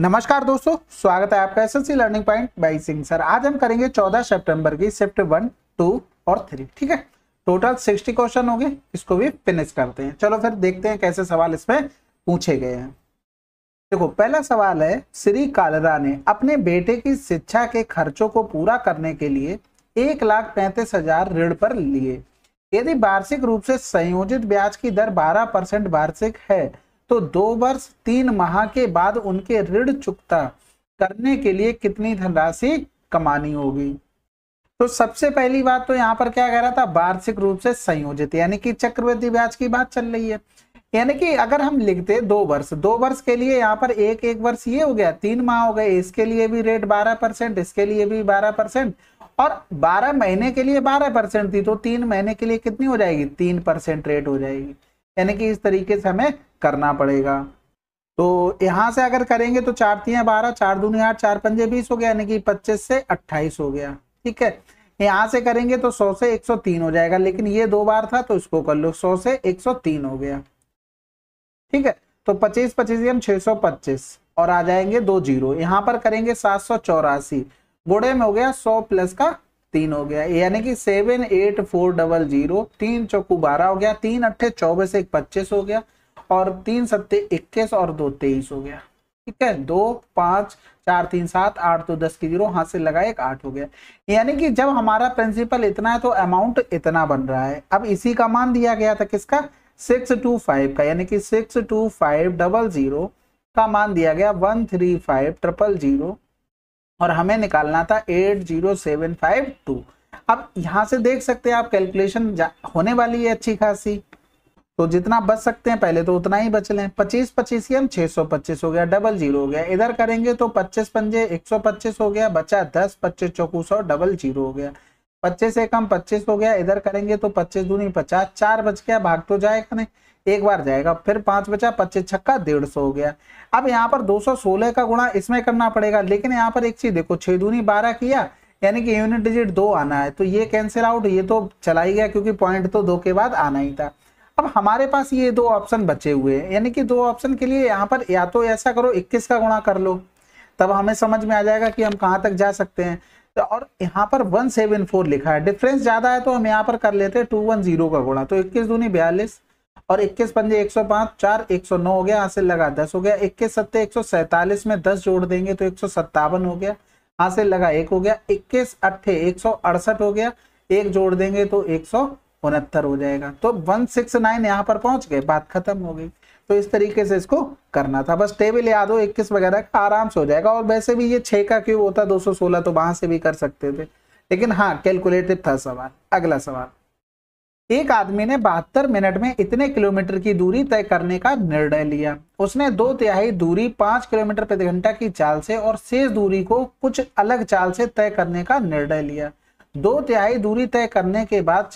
नमस्कार दोस्तों स्वागत है आपका SSC learning point by Singh sir आज हम करेंगे 14 सितंबर की शिफ्ट वन टू और थ्री ठीक है टोटल 60 क्वेश्चन हो गए इसको भी फिनिश करते हैं चलो फिर देखते हैं कैसे सवाल इसमें पूछे गए हैं देखो पहला सवाल है श्री कालरा ने अपने बेटे की शिक्षा के खर्चों को पूरा करने के लिए एक लाख पैंतीस हजार ऋण पर लिए यदि वार्षिक रूप से संयोजित ब्याज की दर बारह परसेंट वार्षिक है तो दो वर्ष तीन माह के बाद उनके ऋण चुकता करने के लिए कितनी धनराशि कमानी होगी तो सबसे पहली बात तो यहाँ पर क्या कह रहा था वार्षिक रूप से संयोजित यानी कि चक्रवृद्धि ब्याज की बात चल रही है यानी कि अगर हम लिखते दो वर्ष दो वर्ष के लिए यहाँ पर एक एक वर्ष ये हो गया तीन माह हो गए इसके लिए भी रेट बारह परसेंट इसके लिए भी बारह परसेंट और बारह महीने के लिए बारह परसेंट थी तो तीन महीने के लिए कितनी हो जाएगी तीन परसेंट रेट हो जाएगी यानी कि इस तरीके से हमें करना पड़ेगा तो यहाँ से अगर करेंगे तो चार तीन बारह चार दूनी आठ चार पंजे बीस हो गया यानी कि पच्चीस से अट्ठाईस हो गया ठीक है यहाँ से करेंगे तो सौ से एक सौ तीन हो जाएगा लेकिन ये दो बार था तो इसको कर लो सौ से एक सौ तीन हो गया ठीक है तो पच्चीस पच्चीस छह सौ पच्चीस और आ जाएंगे दो जीरो यहाँ पर करेंगे सात सौ चौरासी गुड़े में हो गया सौ प्लस का तीन हो गया यानी कि seven eight four double zero तीन चौकू बारह हो गया तीन अट्ठे चौबीस एक पच्चीस हो गया और तीन सत्ते इक्कीस और दो तेईस हो गया ठीक है दो पाँच चार तीन सात आठ दो दस की जीरो हाथ से लगा एक आठ हो गया यानी कि जब हमारा प्रिंसिपल इतना है तो अमाउंट इतना बन रहा है अब इसी का मान दिया गया था किसका सिक्स टू फाइव का यानी कि six two five double zero का मान दिया गया one three five triple zero और हमें निकालना था eight zero seven five two अब यहाँ से देख सकते हैं आप कैलकुलेशन होने वाली है अच्छी खासी तो जितना बच सकते हैं पहले तो उतना ही बच लें पच्चीस पच्चीस ही हम पच्चीस हो गया डबल जीरो हो गया इधर करेंगे तो पच्चीस पंजे 125 हो गया बचा दस पच्चीस चौकू सौ डबल जीरो हो गया पच्चीस से कम पच्चीस हो गया इधर करेंगे तो पच्चीस दूनी पचास चार बच गया भाग तो जाएगा नहीं एक बार जाएगा फिर पांच बचा पच्चीस छक्का डेढ़ सौ हो गया अब यहाँ पर सोलह का गुणा इसमें करना पड़ेगा लेकिन यहाँ पर एक चीज देखो छह दूनी बारह किया यानी कि यूनिट डिजिट दो आना है तो ये कैंसिल आउट ये तो चला ही गया क्योंकि पॉइंट तो दो के बाद आना ही था अब हमारे पास ये दो ऑप्शन बचे हुए हैं यानी कि दो ऑप्शन के लिए यहाँ पर या तो ऐसा करो 21 का गुणा कर लो तब हमें समझ में आ जाएगा कि हम कहाँ तक जा सकते हैं तो और यहाँ पर 174 लिखा है डिफरेंस ज़्यादा है तो हम यहाँ पर कर लेते हैं टू वन जीरो का गुणा तो इक्कीस दूनी बयालीस और इक्कीस पंजे एक सौ पाँच चार एक सौ नौ हो गया हाँ से लगा दस हो गया इक्कीस सत्ते एक सौ सैंतालीस में दस जोड़ देंगे तो एक सौ सत्तावन हो गया हाँ से लगा एक हो गया इक्कीस अट्ठे एक सौ अड़सठ हो गया एक जोड़ देंगे तो एक सौ उनहत्तर हो जाएगा तो वन सिक्स नाइन यहाँ पर पहुंच गए बात खत्म हो गई तो इस तरीके से इसको करना था बस टेबल याद हो इक्कीस वगैरह का आराम से हो जाएगा और वैसे भी ये छः का क्यूब होता 216 तो वहां से भी कर सकते थे लेकिन हाँ कैलकुलेटिव था सवाल अगला सवाल एक आदमी ने बहत्तर मिनट में इतने किलोमीटर की दूरी तय करने का निर्णय लिया उसने दो तिहाई दूरी पांच किलोमीटर प्रति घंटा की चाल से और शेष दूरी को कुछ अलग चाल से तय करने का निर्णय लिया दो तिहाई दूरी तय करने के बाद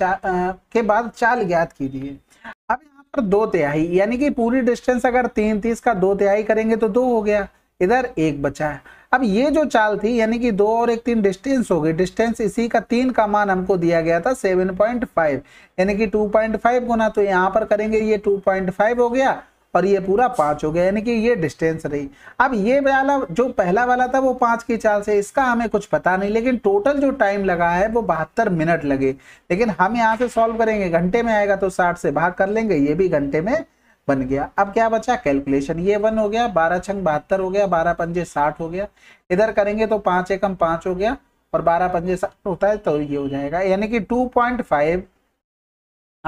के बाद चाल ज्ञात कीजिए अब यहाँ पर दो तिहाई यानी कि पूरी डिस्टेंस अगर तीन तीस का दो तिहाई करेंगे तो दो हो गया इधर एक बचा है अब ये जो चाल थी यानी कि दो और एक तीन डिस्टेंस हो गई डिस्टेंस इसी का तीन का मान हमको दिया गया था फाइव यानी कि 2.5 गुना तो यहाँ पर करेंगे ये फाइव हो गया और ये पूरा पाँच हो गया यानी कि ये डिस्टेंस रही अब ये वाला जो पहला वाला था वो पाँच की चाल से इसका हमें कुछ पता नहीं लेकिन टोटल जो टाइम लगा है वो बहत्तर मिनट लगे लेकिन हम यहाँ से सॉल्व करेंगे घंटे में आएगा तो साठ से भाग कर लेंगे ये भी घंटे में बन गया अब क्या बचा कैलकुलेशन ये वन हो गया बारह छंग बहत्तर हो गया बारह पंजे साठ हो गया इधर करेंगे तो पाँच एकम पाँच हो गया और बारह पंजे साठ होता है तो ये हो जाएगा यानी कि टू पॉइंट फाइव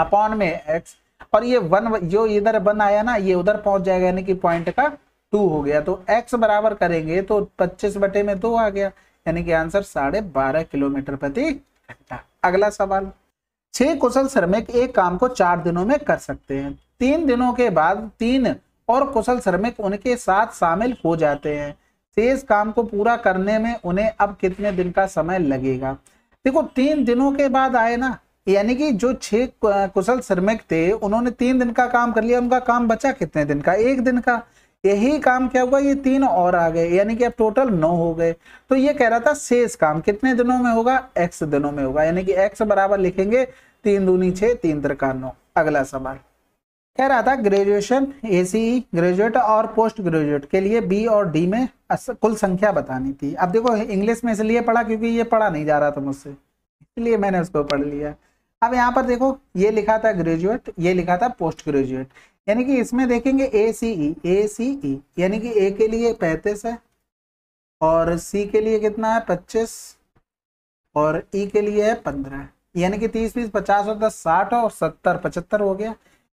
अपॉन में एक्स और ये वन जो इधर वन आया ना ये उधर पहुंच जाएगा यानी कि पॉइंट का टू हो गया तो एक्स बराबर करेंगे तो पच्चीस बटे में दो आ गया यानी कि आंसर साढ़े बारह किलोमीटर प्रति घंटा अगला सवाल छह कुशल श्रमिक एक काम को चार दिनों में कर सकते हैं तीन दिनों के बाद तीन और कुशल श्रमिक उनके साथ शामिल हो जाते हैं शेष काम को पूरा करने में उन्हें अब कितने दिन का समय लगेगा देखो तीन दिनों के बाद आए ना यानी कि जो छह कुशल श्रमिक थे उन्होंने तीन दिन का काम कर लिया उनका काम बचा कितने दिन का एक दिन का यही काम क्या हुआ ये तीन और आ गए यानी कि अब टोटल नौ हो गए तो ये कह रहा था शेष काम कितने दिनों में होगा एक्स दिनों में होगा यानी कि एक्स बराबर लिखेंगे तीन दूनी छह तीन त्रिका नौ अगला सवाल कह रहा था ग्रेजुएशन ए ग्रेजुएट और पोस्ट ग्रेजुएट के लिए बी और डी में कुल संख्या बतानी थी अब देखो इंग्लिश में इसलिए पढ़ा क्योंकि ये पढ़ा नहीं जा रहा था मुझसे इसलिए मैंने उसको पढ़ लिया अब यहाँ पर देखो ये लिखा था ग्रेजुएट ये लिखा था पोस्ट ग्रेजुएट यानी कि इसमें देखेंगे ए सी ई ए सी ई यानी कि ए के लिए पैंतीस है और सी के लिए कितना है पच्चीस और ई e के लिए है पंद्रह यानी कि तीस बीस पचास और दस साठ और सत्तर पचहत्तर हो गया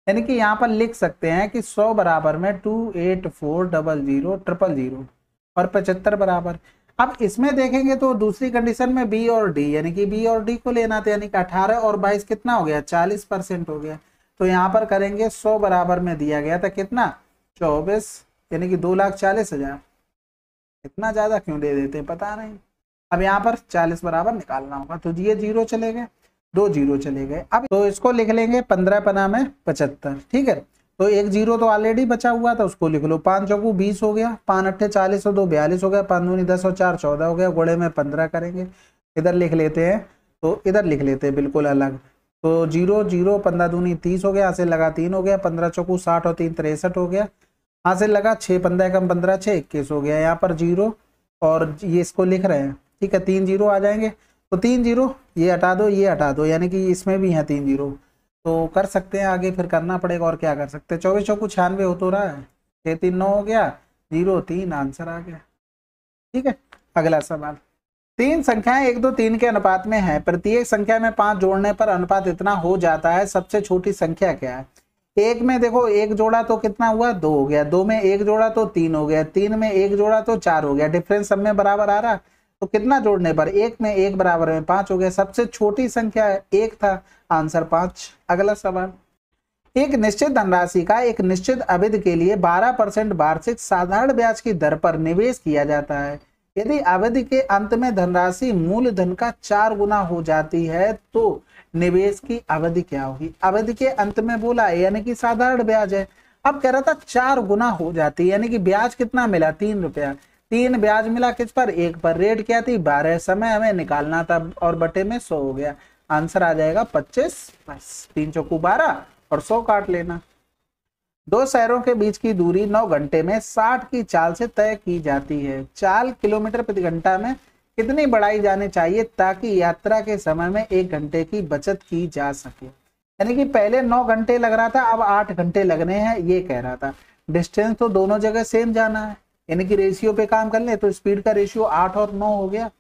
यानी कि यहाँ पर लिख सकते हैं कि सौ बराबर में two eight four double zero triple zero और पचहत्तर बराबर अब इसमें देखेंगे तो दूसरी कंडीशन में बी और डी यानी कि बी और डी को लेना था यानी कि अठारह और बाईस कितना हो गया चालीस परसेंट हो गया तो यहाँ पर करेंगे सौ बराबर में दिया गया था कितना चौबीस यानी कि दो लाख चालीस हजार इतना ज़्यादा क्यों दे देते हैं पता नहीं अब यहाँ पर चालीस बराबर निकालना होगा तो ये जीरो चले गए दो जीरो चले गए अब तो इसको लिख लेंगे पंद्रह पना में पचहत्तर ठीक है तो एक जीरो तो ऑलरेडी बचा हुआ था उसको लिख लो पाँच चौकू बीस हो गया पान अट्ठे चालीस और दो बयालीस हो गया पाँच दूनी दस और चार चौदह हो गया घोड़े में पंद्रह करेंगे इधर लिख लेते हैं तो इधर लिख लेते हैं बिल्कुल अलग तो जीरो जीरो पंद्रह दूनी तीस हो गया हाँ से लगा तीन हो गया पंद्रह चौकू साठ और तीन तिरसठ हो गया हाँ से लगा छः पंद्रह कम पंद्रह छः इक्कीस हो गया यहाँ पर जीरो और ये इसको लिख रहे हैं ठीक है तीन जीरो आ जाएंगे तो तीन जीरो ये हटा दो ये हटा दो यानी कि इसमें भी हैं तीन जीरो तो कर सकते हैं आगे फिर करना पड़ेगा और क्या कर सकते हैं चौबीस चौकू छियानवे हो तो रहा है छः तीन नौ हो गया जीरो तीन आंसर आ गया ठीक है अगला सवाल तीन संख्याएं एक दो तीन के अनुपात में है प्रत्येक संख्या में पांच जोड़ने पर अनुपात इतना हो जाता है सबसे छोटी संख्या क्या है एक में देखो एक जोड़ा तो कितना हुआ दो हो गया दो में एक जोड़ा तो तीन हो गया तीन में एक जोड़ा तो चार हो गया डिफरेंस सब में बराबर आ रहा है तो कितना जोड़ने पर एक में एक बराबर में पांच हो गया सबसे छोटी संख्या एक था आंसर पांच अगला सवाल एक निश्चित धनराशि का एक निश्चित अवधि के लिए 12 परसेंट वार्षिक साधारण ब्याज की दर पर निवेश किया जाता है यदि अवधि के अंत में धनराशि मूलधन का चार गुना हो जाती है तो निवेश की अवधि क्या होगी अवधि के अंत में बोला यानी कि साधारण ब्याज है अब कह रहा था चार गुना हो जाती है यानी कि ब्याज कितना मिला तीन रुपया तीन ब्याज मिला किस पर एक पर रेट क्या थी बारह समय हमें निकालना था और बटे में सौ हो गया आंसर आ जाएगा पच्चीस बस तीन चौकू बारह और सौ काट लेना दो शहरों के बीच की दूरी नौ घंटे में साठ की चाल से तय की जाती है चाल किलोमीटर प्रति घंटा में कितनी बढ़ाई जानी चाहिए ताकि यात्रा के समय में एक घंटे की बचत की जा सके यानी कि पहले नौ घंटे लग रहा था अब आठ घंटे लगने हैं ये कह रहा था डिस्टेंस तो दोनों जगह सेम जाना है यानी कि रेशियो पे काम कर ले तो स्पीड का रेशियो आठ और नौ हो गया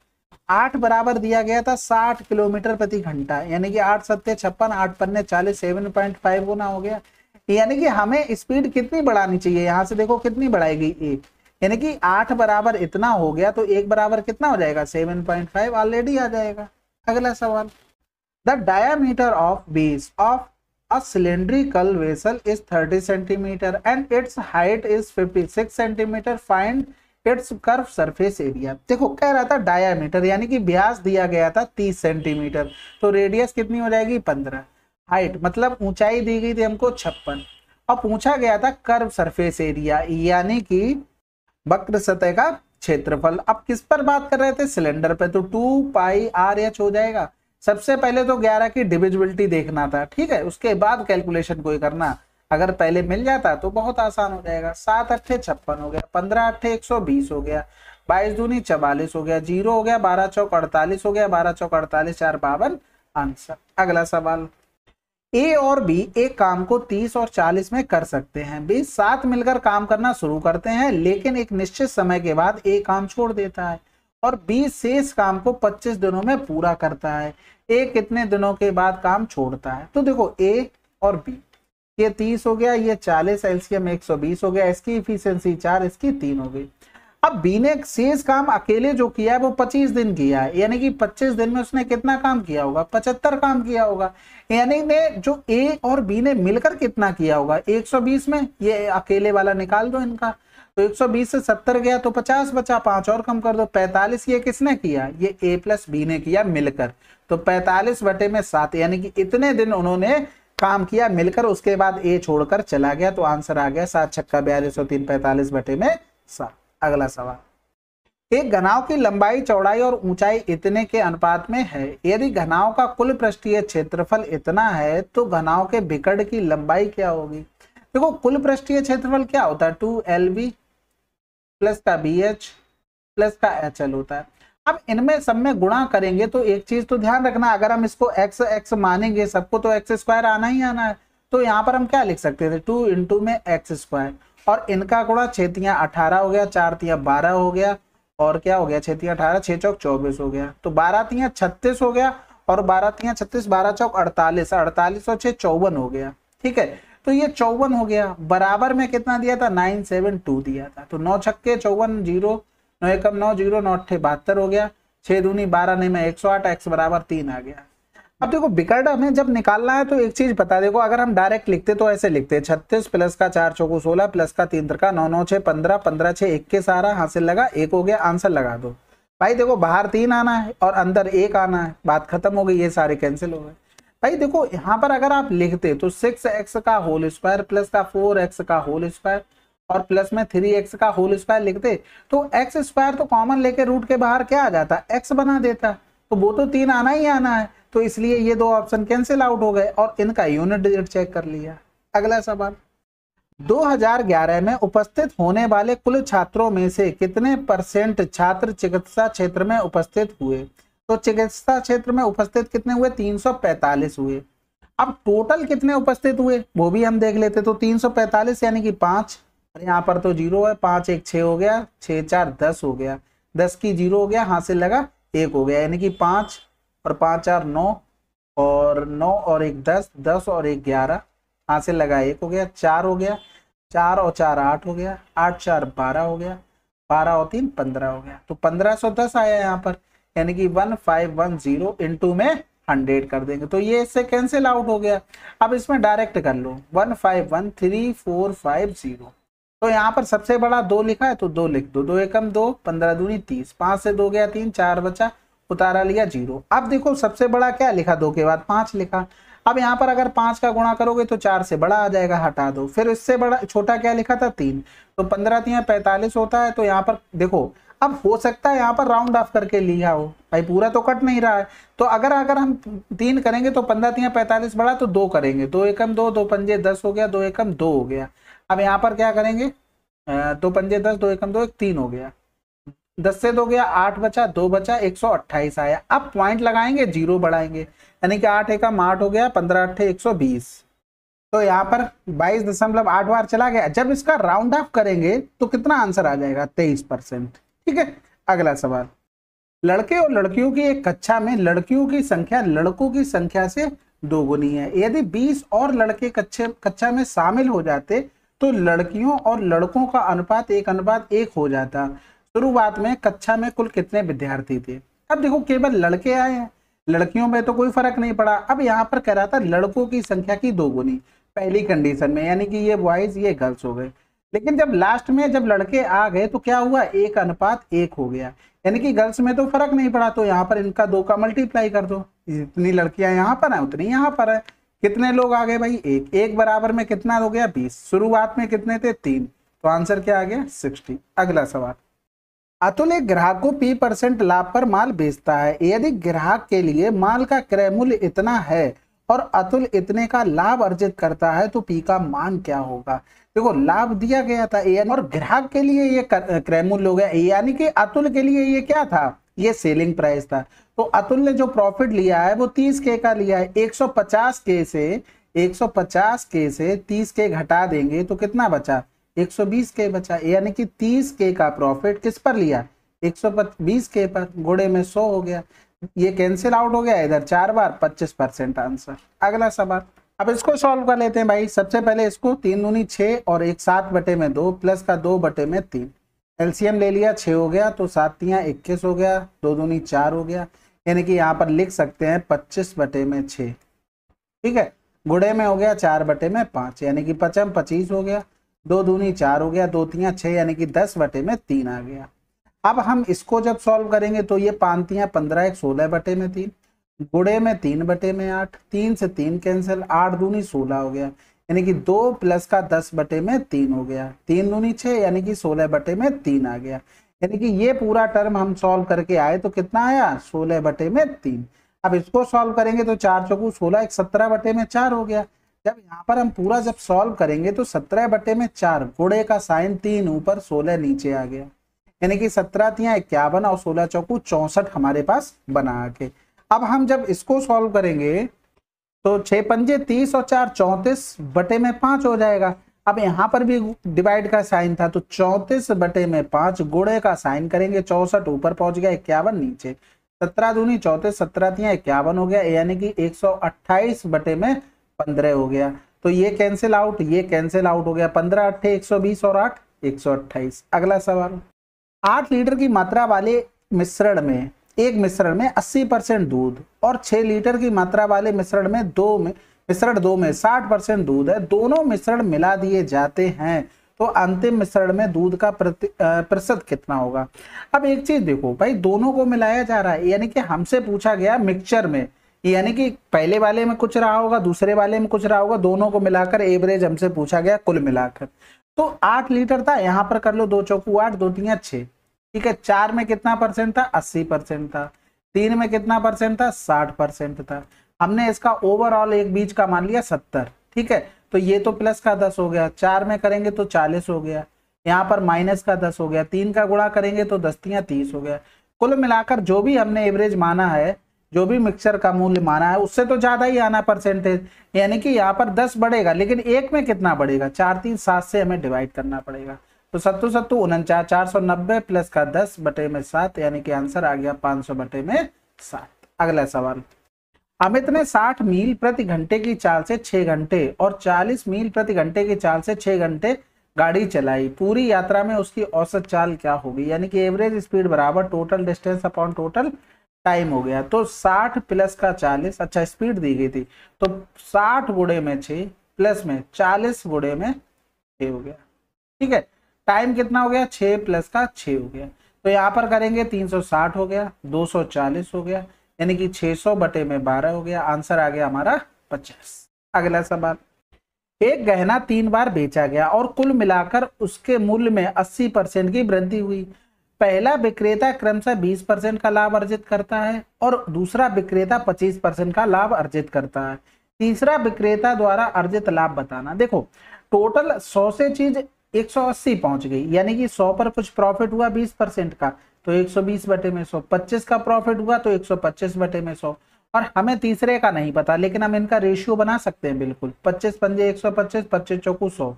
आठ बराबर दिया गया था साठ किलोमीटर प्रति घंटा यानी कि आठ सत्य छप्पन आठ पन्ने चालीस सेवन पॉइंट फाइव गुना हो गया यानी कि हमें स्पीड कितनी बढ़ानी चाहिए यहाँ से देखो कितनी बढ़ाई गई एक यानी कि आठ बराबर इतना हो गया तो एक बराबर कितना हो जाएगा सेवन ऑलरेडी आ जाएगा अगला सवाल the diameter of base of A cylindrical vessel is 30 centimeter and its height is 56 centimeter. Find its curve surface area देखो कह रहा था डायामीटर यानी कि ब्यास दिया गया था 30 सेंटीमीटर तो रेडियस कितनी हो जाएगी 15 हाइट मतलब ऊंचाई दी गई थी हमको छप्पन और पूछा गया था कर्व सरफेस एरिया यानी कि वक्र सतह का क्षेत्रफल अब किस पर बात कर रहे थे सिलेंडर पे तो टू पाई आर एच हो जाएगा सबसे पहले तो 11 की डिविजिबिलिटी देखना था ठीक है उसके बाद कैलकुलेशन कोई करना अगर पहले मिल जाता तो बहुत आसान हो जाएगा सात अट्ठे छप्पन हो गया पंद्रह अट्ठे एक सौ बीस हो गया बाईस दूनी चवालीस हो गया जीरो हो गया बारह चौक अड़तालीस हो गया बारह चौक अड़तालीस चार बावन आंसर अगला सवाल ए और बी एक काम को तीस और चालीस में कर सकते हैं बी साथ मिलकर काम करना शुरू करते हैं लेकिन एक निश्चित समय के बाद ए काम छोड़ देता है और बी शेष काम को 25 दिनों में पूरा करता है ए कितने दिनों के बाद काम छोड़ता है तो देखो ए और बी ये 30 हो गया ये 40 एलसीएम 120 हो गया इसकी इफिशियंसी चार इसकी तीन हो गई अब बी ने शेष काम अकेले जो किया है वो 25 दिन किया है यानी कि 25 दिन में उसने कितना काम किया होगा 75 काम किया होगा यानी ने जो ए और बी ने मिलकर कितना किया होगा 120 में ये अकेले वाला निकाल दो इनका तो 120 से 70 गया तो 50 बचा पांच और कम कर दो 45 ये किसने किया ये ए प्लस बी ने किया मिलकर तो 45 बटे में सात यानी कि इतने दिन उन्होंने काम किया मिलकर उसके बाद ए छोड़कर चला गया तो आंसर आ गया सात छक्का बयालीस और तीन पैंतालीस बटे में सात अगला सवाल एक घनाव की लंबाई चौड़ाई और ऊंचाई इतने के अनुपात में है यदि घनाव का कुल पृष्ठीय क्षेत्रफल इतना है तो घनाव के बिकट की लंबाई क्या होगी देखो कुल पृष्ठीय क्षेत्रफल क्या होता है टू एल बी प्लस का बी एच प्लस का एच एल होता है अब इनमें सब में गुणा करेंगे तो एक चीज तो ध्यान रखना अगर हम इसको एक्स एक्स मानेंगे सबको तो एक्स स्क्वायर आना ही आना है तो यहाँ पर हम क्या लिख सकते थे टू इंटू में एक्स स्क्वायर और इनका गुणा छेतिया अठारह हो गया चार तिया बारह हो गया और क्या हो गया छेतिया अठारह छह चौक चौबीस हो गया तो बारह तिया छत्तीस हो गया और बारह तिया छत्तीस बारह चौक अड़तालीस अड़तालीस और छह चौवन हो गया ठीक है तो ये चौवन हो गया बराबर में कितना दिया था नाइन सेवन टू दिया था तो नौ छक्के चौवन जीरो नौ एकम नौ जीरो नौ अट्ठे बहत्तर हो गया छह दूनी बारह नहीं में एक सौ आठ एक्स बराबर तीन आ गया अब देखो बिकर्ड हमें जब निकालना है तो एक चीज बता देखो अगर हम डायरेक्ट लिखते तो ऐसे लिखते छत्तीस प्लस का चार चौको सोलह प्लस का तीन का नौ नौ छः पंद्रह पंद्रह छः इक्कीस आ रहा हासिल लगा एक हो गया आंसर लगा दो भाई देखो बाहर तीन आना है और अंदर एक आना है बात खत्म हो गई ये सारे कैंसिल हो गए भाई देखो यहाँ पर अगर आप लिखते तो सिक्स एक्स का होल स्क्वायर प्लस का फोर एक्स का होल स्क्वायर और प्लस में थ्री एक्स का होल स्क्वायर लिखते तो एक्स स्क्वायर तो कॉमन लेके रूट के बाहर क्या आ जाता एक्स बना देता तो वो तो तीन आना ही आना है तो इसलिए ये दो ऑप्शन कैंसिल आउट हो गए और इनका यूनिट डिजिट चेक कर लिया अगला सवाल 2011 में उपस्थित होने वाले कुल छात्रों में से कितने परसेंट छात्र चिकित्सा क्षेत्र में उपस्थित हुए तो चिकित्सा क्षेत्र में उपस्थित कितने हुए 345 हुए अब टोटल कितने उपस्थित हुए वो भी हम देख लेते तो 345 यानी कि पांच और यहाँ पर तो जीरो है पांच एक छः हो गया छः चार दस हो गया दस की जीरो हो गया हाथ से लगा एक हो गया यानी कि पाँच और पाँच चार नौ और नौ और एक दस दस और एक ग्यारह हाथ से लगा एक हो गया चार हो गया चार और चार आठ हो गया आठ चार बारह हो गया बारह और तीन पंद्रह हो गया तो पंद्रह सौ दस आया यहाँ पर यानी कि one five one zero into में हंड्रेड कर देंगे तो ये इससे कैंसिल आउट हो गया अब इसमें डायरेक्ट कर लो one five one three four five zero तो यहाँ पर सबसे बड़ा दो लिखा है तो दो लिख दो दो एकम दो पंद्रह दूनी तीस पांच से दो गया तीन चार बचा उतारा लिया जीरो अब देखो सबसे बड़ा क्या लिखा दो के बाद पांच लिखा अब यहाँ पर अगर पांच का गुणा करोगे तो चार से बड़ा आ जाएगा हटा दो फिर इससे बड़ा छोटा क्या लिखा था तीन तो पंद्रह तीन पैंतालीस होता है तो यहाँ पर देखो अब हो सकता है यहाँ पर राउंड ऑफ करके लिया हो भाई पूरा तो कट नहीं रहा है तो अगर अगर हम तीन करेंगे तो पंद्रह तीन पैंतालीस बढ़ा तो दो करेंगे दो एकम दो दो पंजे दस हो गया दो एकम दो हो गया अब यहाँ पर क्या करेंगे दो पंजे दस दो एकम दो एक तीन हो गया दस से दो गया आठ बचा दो बचा एक सौ अट्ठाईस आया अब पॉइंट लगाएंगे जीरो बढ़ाएंगे यानी कि आठ एकम आठ हो गया पंद्रह अट्ठे एक सौ बीस तो यहाँ पर बाईस दशमलव आठ बार चला गया जब इसका राउंड ऑफ करेंगे तो कितना आंसर आ जाएगा तेईस परसेंट ठीक है अगला सवाल लड़के और लड़कियों की एक कक्षा में लड़कियों की संख्या लड़कों की संख्या से दोगुनी है यदि 20 और लड़के कच्छे कक्षा में शामिल हो जाते तो लड़कियों और लड़कों का अनुपात एक अनुपात एक हो जाता शुरुआत में कक्षा में कुल कितने विद्यार्थी थे अब देखो केवल लड़के आए हैं लड़कियों में तो कोई फर्क नहीं पड़ा अब यहाँ पर कह रहा था लड़कों की संख्या की दोगुनी पहली कंडीशन में यानी कि ये बॉयज ये गर्ल्स हो गए लेकिन जब लास्ट में जब लड़के आ गए तो क्या हुआ एक अनुपात एक हो गया यानी कि गर्ल्स में तो फर्क नहीं पड़ा तो यहाँ पर इनका दो का मल्टीप्लाई कर दो जितनी लड़कियां यहाँ पर हैं उतनी यहाँ पर है कितने लोग आ गए भाई एक एक बराबर में कितना हो गया बीस शुरुआत में कितने थे तीन तो आंसर क्या आ गया सिक्सटी अगला सवाल अतुल एक ग्राहक को पी परसेंट लाभ पर माल बेचता है यदि ग्राहक के लिए माल का क्रय मूल्य इतना है और अतुल इतने का लाभ अर्जित करता है तो पी का मान क्या होगा देखो लाभ दिया गया था ए और ग्राहक के लिए ये क्रेमुल हो गया यानी कि अतुल के लिए ये क्या था ये सेलिंग प्राइस था तो अतुल ने जो प्रॉफिट लिया है वो 30 के का लिया है 150 के से 150 के से 30 के घटा देंगे तो कितना बचा 120 के बचा यानी कि 30 के का प्रॉफिट किस पर लिया 120 के पर घोड़े में 100 हो गया ये कैंसिल आउट हो गया इधर चार बार पच्चीस परसेंट आंसर अगला सवाल अब इसको सॉल्व कर लेते हैं भाई सबसे पहले इसको तीन दूनी छः और एक सात बटे में दो प्लस का दो बटे में तीन एलसीएम ले लिया छः हो गया तो सात तियाँ इक्कीस हो गया दो दूनी चार हो गया यानी कि यहाँ पर लिख सकते हैं पच्चीस बटे में छः ठीक है गुड़े में हो गया चार बटे में पाँच यानी कि पचम पच्चीस हो गया दो दूनी चार हो गया दो तियाँ छः यानी कि दस बटे में तीन आ गया अब हम इसको जब सॉल्व करेंगे तो ये पानतियां पंद्रह एक सोलह बटे में तीन गुड़े में तीन बटे में आठ तीन से तीन कैंसिल आठ दूनी सोलह हो गया यानी कि दो प्लस का दस बटे में तीन हो गया तीन दूनी छह यानी कि सोलह बटे में तीन आ गया यानी कि ये पूरा टर्म हम सॉल्व करके आए तो कितना आया सोलह बटे में तीन अब इसको सॉल्व करेंगे तो चार चौकू सोलह एक सत्रह बटे में चार हो गया जब यहाँ पर हम पूरा जब सॉल्व करेंगे तो सत्रह बटे में चार गुड़े का साइन तीन ऊपर सोलह नीचे आ गया यानी कि सत्रह तिया इक्यावन और सोलह चौकू चौसठ हमारे पास बना के अब हम जब इसको सॉल्व करेंगे तो छह पंजे तीस और चार चौंतीस बटे में पांच हो जाएगा अब यहाँ पर भी डिवाइड का साइन था तो चौंतीस बटे में पांच गुड़े का साइन करेंगे चौसठ ऊपर पहुंच गया इक्यावन नीचे सत्रह दूनी चौतीस सत्रह तिया इक्यावन हो गया यानी कि एक सौ अट्ठाईस बटे में पंद्रह हो गया तो ये कैंसिल आउट ये कैंसिल आउट हो गया पंद्रह अट्ठे एक सौ बीस और आठ एक सौ अट्ठाईस अगला सवाल आठ लीटर की मात्रा वाले मिश्रण में एक मिश्रण में 80 परसेंट दूध और 6 लीटर की मात्रा वाले मिश्रण में दो में मिश्रण दो में 60 परसेंट दूध है दोनों मिश्रण मिला दिए जाते हैं तो अंतिम मिश्रण में दूध का प्रतिशत कितना होगा अब एक चीज देखो भाई दोनों को मिलाया जा रहा है यानी कि हमसे पूछा गया मिक्सचर में यानी कि पहले वाले में कुछ रहा होगा दूसरे वाले में कुछ रहा होगा दोनों को मिलाकर एवरेज हमसे पूछा गया कुल मिलाकर तो आठ लीटर था यहाँ पर कर लो दो चौकू आठ दो तीन छह ठीक है चार में कितना परसेंट था अस्सी परसेंट था तीन में कितना परसेंट था साठ परसेंट था हमने इसका ओवरऑल एक बीच का मान लिया सत्तर ठीक है तो ये तो प्लस का दस हो गया चार में करेंगे तो चालीस हो गया यहाँ पर माइनस का दस हो गया तीन का गुणा करेंगे तो दस्तियां तीस हो गया कुल मिलाकर जो भी हमने एवरेज माना है जो भी मिक्सचर का मूल्य माना है उससे तो ज्यादा ही आना परसेंटेज यानी कि यहाँ पर दस बढ़ेगा लेकिन एक में कितना बढ़ेगा चार तीन सात से हमें डिवाइड करना पड़ेगा तो सत्तू सत्तू उनचास चार सौ नब्बे प्लस का दस बटे में सात यानी कि आंसर आ गया पांच सौ बटे में सात अगला सवाल अमित ने साठ मील प्रति घंटे की चाल से छह घंटे और चालीस मील प्रति घंटे की चाल से छह घंटे गाड़ी चलाई पूरी यात्रा में उसकी औसत चाल क्या होगी यानी कि एवरेज स्पीड बराबर total distance upon total time हो गया तो 60 प्लस का 40 अच्छा स्पीड दी गई थी तो 60 गुड़े में 6 प्लस में 40 गुड़े में 6 हो गया ठीक है टाइम कितना हो गया छः प्लस का छः हो गया तो यहाँ पर करेंगे साठ हो गया चालीस हो गया यानी कि सौ बटे में बारह हो गया आंसर आ गया हमारा पचास अगला सवाल एक गहना तीन बार बेचा गया और कुल मिलाकर उसके मूल्य में अस्सी परसेंट की वृद्धि हुई पहला विक्रेता क्रमशः बीस परसेंट का लाभ अर्जित करता है और दूसरा विक्रेता पच्चीस परसेंट का लाभ अर्जित करता है तीसरा विक्रेता द्वारा अर्जित लाभ बताना देखो टोटल सौ से चीज 180 पहुंच गई यानी कि 100 पर कुछ प्रॉफिट हुआ 20 परसेंट का तो 120 बटे में 100 25 का प्रॉफिट हुआ तो 125 बटे में 100 और हमें तीसरे का नहीं पता लेकिन हम इनका रेशियो बना सकते हैं बिल्कुल 25 पंजे 125 पच्चीस चौकू सौ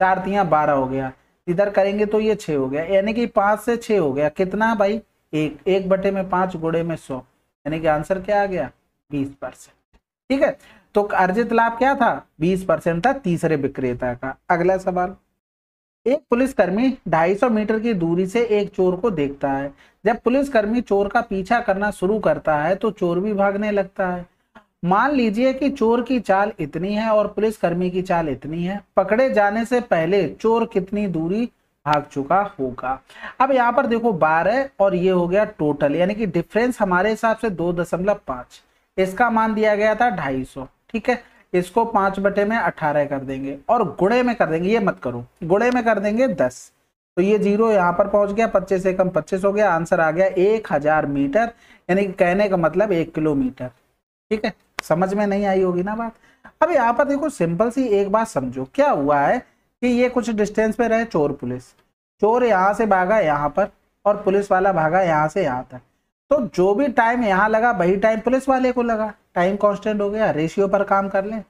चार तियाँ बारह हो गया इधर करेंगे तो ये छः हो गया यानी कि पाँच से छः हो गया कितना भाई एक एक बटे में पाँच गुड़े में सौ यानी कि आंसर क्या आ गया बीस परसेंट ठीक है तो अर्जित लाभ क्या था बीस परसेंट था तीसरे विक्रेता का अगला सवाल एक पुलिसकर्मी 250 मीटर की दूरी से एक चोर को देखता है जब पुलिसकर्मी चोर का पीछा करना शुरू करता है तो चोर भी भागने लगता है मान लीजिए कि चोर की चाल इतनी है और पुलिसकर्मी की चाल इतनी है पकड़े जाने से पहले चोर कितनी दूरी भाग चुका होगा अब यहाँ पर देखो बारह और ये हो गया टोटल यानी कि डिफरेंस हमारे हिसाब से दो दशमलव पांच इसका मान दिया गया था ढाई सौ ठीक है इसको पांच बटे में अठारह कर देंगे और गुड़े में कर देंगे ये मत करो गुड़े में कर देंगे दस तो ये जीरो यहाँ पर पहुंच गया पच्चीस से कम पच्चीस हो गया आंसर आ गया एक हजार मीटर यानी कहने का मतलब एक किलोमीटर ठीक है समझ में नहीं आई होगी ना बात अब यहाँ पर देखो सिंपल सी एक बात समझो क्या हुआ है कि ये कुछ डिस्टेंस पे रहे चोर पुलिस चोर यहाँ से भागा यहाँ पर और पुलिस वाला भागा यहाँ से यहाँ तक तो जो भी टाइम यहाँ लगा वही टाइम पुलिस वाले को लगा टाइम कांस्टेंट हो गया रेशियो पर काम कर लें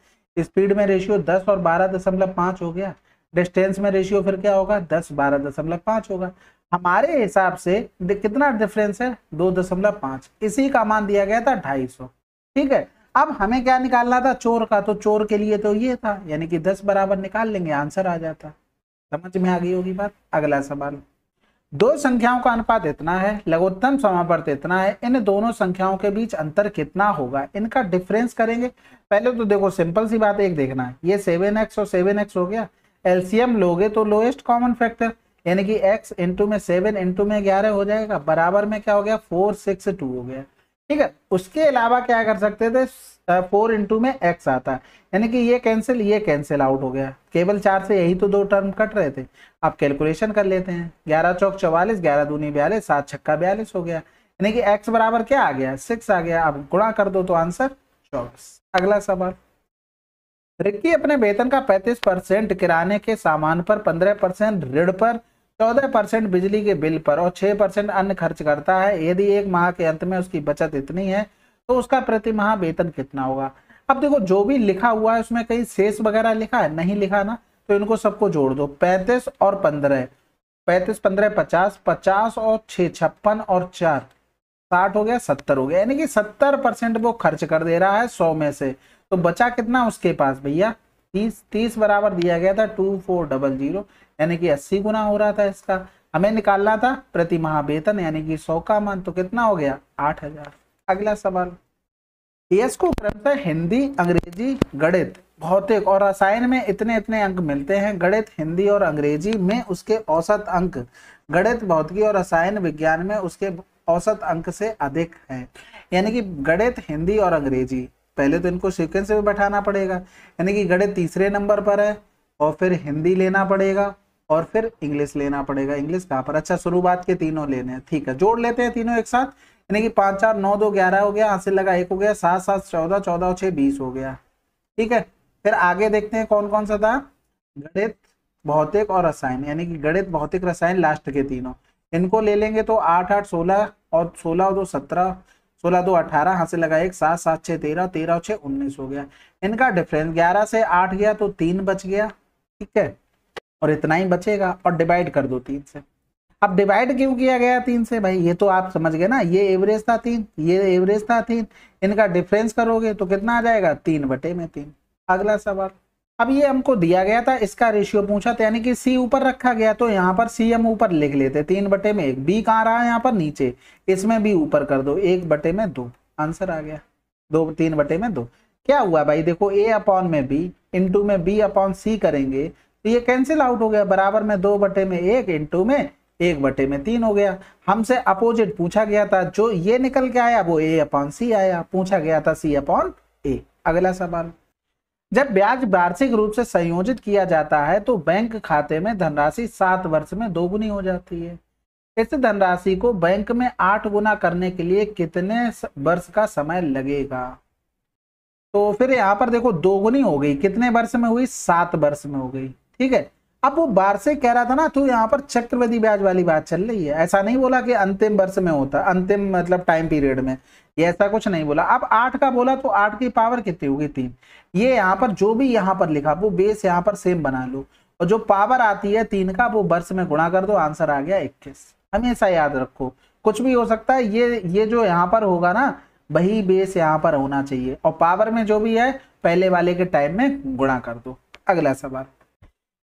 स्पीड में रेशियो दस और बारह दशमलव पाँच हो गया डिस्टेंस में रेशियो फिर क्या होगा दस बारह दशमलव पाँच होगा हमारे हिसाब से कितना डिफरेंस है दो दशमलव पाँच इसी का मान दिया गया था ढाई सौ ठीक है अब हमें क्या निकालना था चोर का तो चोर के लिए तो ये था यानी कि दस बराबर निकाल लेंगे आंसर आ जाता समझ में आ गई होगी बात अगला सवाल दो संख्याओं का अनुपात इतना है लघुत्तम समापर्त इतना है इन दोनों संख्याओं के बीच अंतर कितना होगा इनका डिफरेंस करेंगे पहले तो देखो सिंपल सी बात एक देखना है ये सेवन एक्स और सेवन एक्स हो गया एलसीएम लोगे तो लोएस्ट कॉमन फैक्टर यानी कि एक्स इंटू में सेवन इंटू में ग्यारह हो जाएगा बराबर में क्या हो गया फोर सिक्स टू हो गया ठीक है उसके अलावा क्या कर सकते थे है फोर इंटू में एक्स आता है यानी कि ये कैंसिल ये कैंसिल आउट हो गया केवल चार से यही तो दो टर्म कट रहे थे आप कैलकुलेशन कर लेते हैं ग्यारह चौक चौवालीस ग्यारह दूनी बयालीस सात छक्का बयालीस हो गया यानी कि एक्स बराबर क्या आ गया सिक्स आ गया आप गुणा कर दो तो आंसर चौबीस अगला सवाल रिक्की अपने वेतन का 35 परसेंट किराने के सामान पर 15 परसेंट ऋण पर 14 परसेंट बिजली के बिल पर और 6 परसेंट अन्य खर्च करता है यदि एक माह के अंत में उसकी बचत इतनी है तो उसका प्रति माह वेतन कितना होगा अब देखो जो भी लिखा हुआ है उसमें कहीं शेष वगैरह लिखा है नहीं लिखा ना तो इनको सबको जोड़ दो पैंतीस और पंद्रह पैंतीस पंद्रह पचास पचास और छ छप्पन और चार साठ हो गया सत्तर हो गया यानी कि सत्तर परसेंट वो खर्च कर दे रहा है सौ में से तो बचा कितना उसके पास भैया तीस तीस बराबर दिया गया था टू फोर डबल जीरो यानी कि अस्सी गुना हो रहा था इसका हमें निकालना था प्रति माह वेतन यानी कि सौ का मान तो कितना हो गया आठ हजार अगला सवाल एस को क्रमशः हिंदी अंग्रेजी गणित भौतिक और रसायन में इतने इतने अंक मिलते हैं गणित हिंदी और अंग्रेजी में उसके औसत अंक गणित भौतिकी और रसायन विज्ञान में उसके औसत अंक से अधिक है यानी कि गणित हिंदी और अंग्रेजी पहले तो इनको सीक्वेंस में बैठाना पड़ेगा यानी कि गणित तीसरे नंबर पर है और फिर हिंदी लेना पड़ेगा और फिर इंग्लिश लेना पड़ेगा इंग्लिश कहाँ पर अच्छा शुरुआत के तीनों लेने हैं ठीक है जोड़ लेते हैं तीनों एक साथ यानी कि पाँच चार नौ दो ग्यारह हो गया हाथ से लगा एक हो गया सात सात चौदह चौदह और छः बीस हो गया ठीक है फिर आगे देखते हैं कौन कौन सा था गणित भौतिक और रसायन यानी कि गणित भौतिक रसायन लास्ट के तीनों इनको ले लेंगे तो आठ आठ सोलह और सोलह दो सत्रह सोलह दो अठारह हाथ से लगा एक सात सात छः तेरह तेरह छः उन्नीस हो गया इनका डिफरेंस ग्यारह से आठ गया तो तीन बच गया ठीक है और इतना ही बचेगा और डिवाइड कर दो तीन से अब डिवाइड क्यों किया गया तीन से भाई ये तो आप समझ गए ना ये एवरेज था तीन ये एवरेज था तीन इनका डिफरेंस करोगे तो कितना आ जाएगा तीन बटे में तीन अगला सवाल अब ये हमको दिया गया था इसका रेशियो पूछा था यानी कि सी ऊपर रखा गया तो यहाँ पर सी हम ऊपर लिख लेते तीन बटे में एक बी कहाँ रहा है यहाँ पर नीचे इसमें भी ऊपर कर दो एक बटे में दो आंसर आ गया दो तीन बटे में दो क्या हुआ भाई देखो ए अपॉन में बी इंटू में बी अपॉन सी करेंगे तो ये कैंसिल आउट हो गया बराबर में दो बटे में एक इंटू में एक बटे में तीन हो गया हमसे अपोजिट पूछा गया था जो ये निकल के आया वो ए अपॉन सी आया पूछा गया था सी अपॉन ए अगला सवाल जब ब्याज वार्षिक रूप से संयोजित किया जाता है तो बैंक खाते में धनराशि सात वर्ष में दोगुनी हो जाती है इस धनराशि को बैंक में आठ गुना करने के लिए कितने वर्ष का समय लगेगा तो फिर यहां पर देखो दोगुनी हो गई कितने वर्ष में हुई सात वर्ष में हो गई ठीक है अब वो बार से कह रहा था ना तो यहाँ पर चक्रवृद्धि ब्याज वाली बात चल रही है ऐसा नहीं बोला कि अंतिम वर्ष में होता अंतिम मतलब टाइम पीरियड में ये ऐसा कुछ नहीं बोला अब आठ का बोला तो आठ की पावर कितनी होगी तीन ये यहाँ पर जो भी यहाँ पर लिखा वो बेस यहाँ पर सेम बना लो और जो पावर आती है तीन का वो वर्ष में गुणा कर दो आंसर आ गया इक्कीस हमेशा याद रखो कुछ भी हो सकता है ये ये जो यहाँ पर होगा ना वही बेस यहाँ पर होना चाहिए और पावर में जो भी है पहले वाले के टाइम में गुणा कर दो अगला सवाल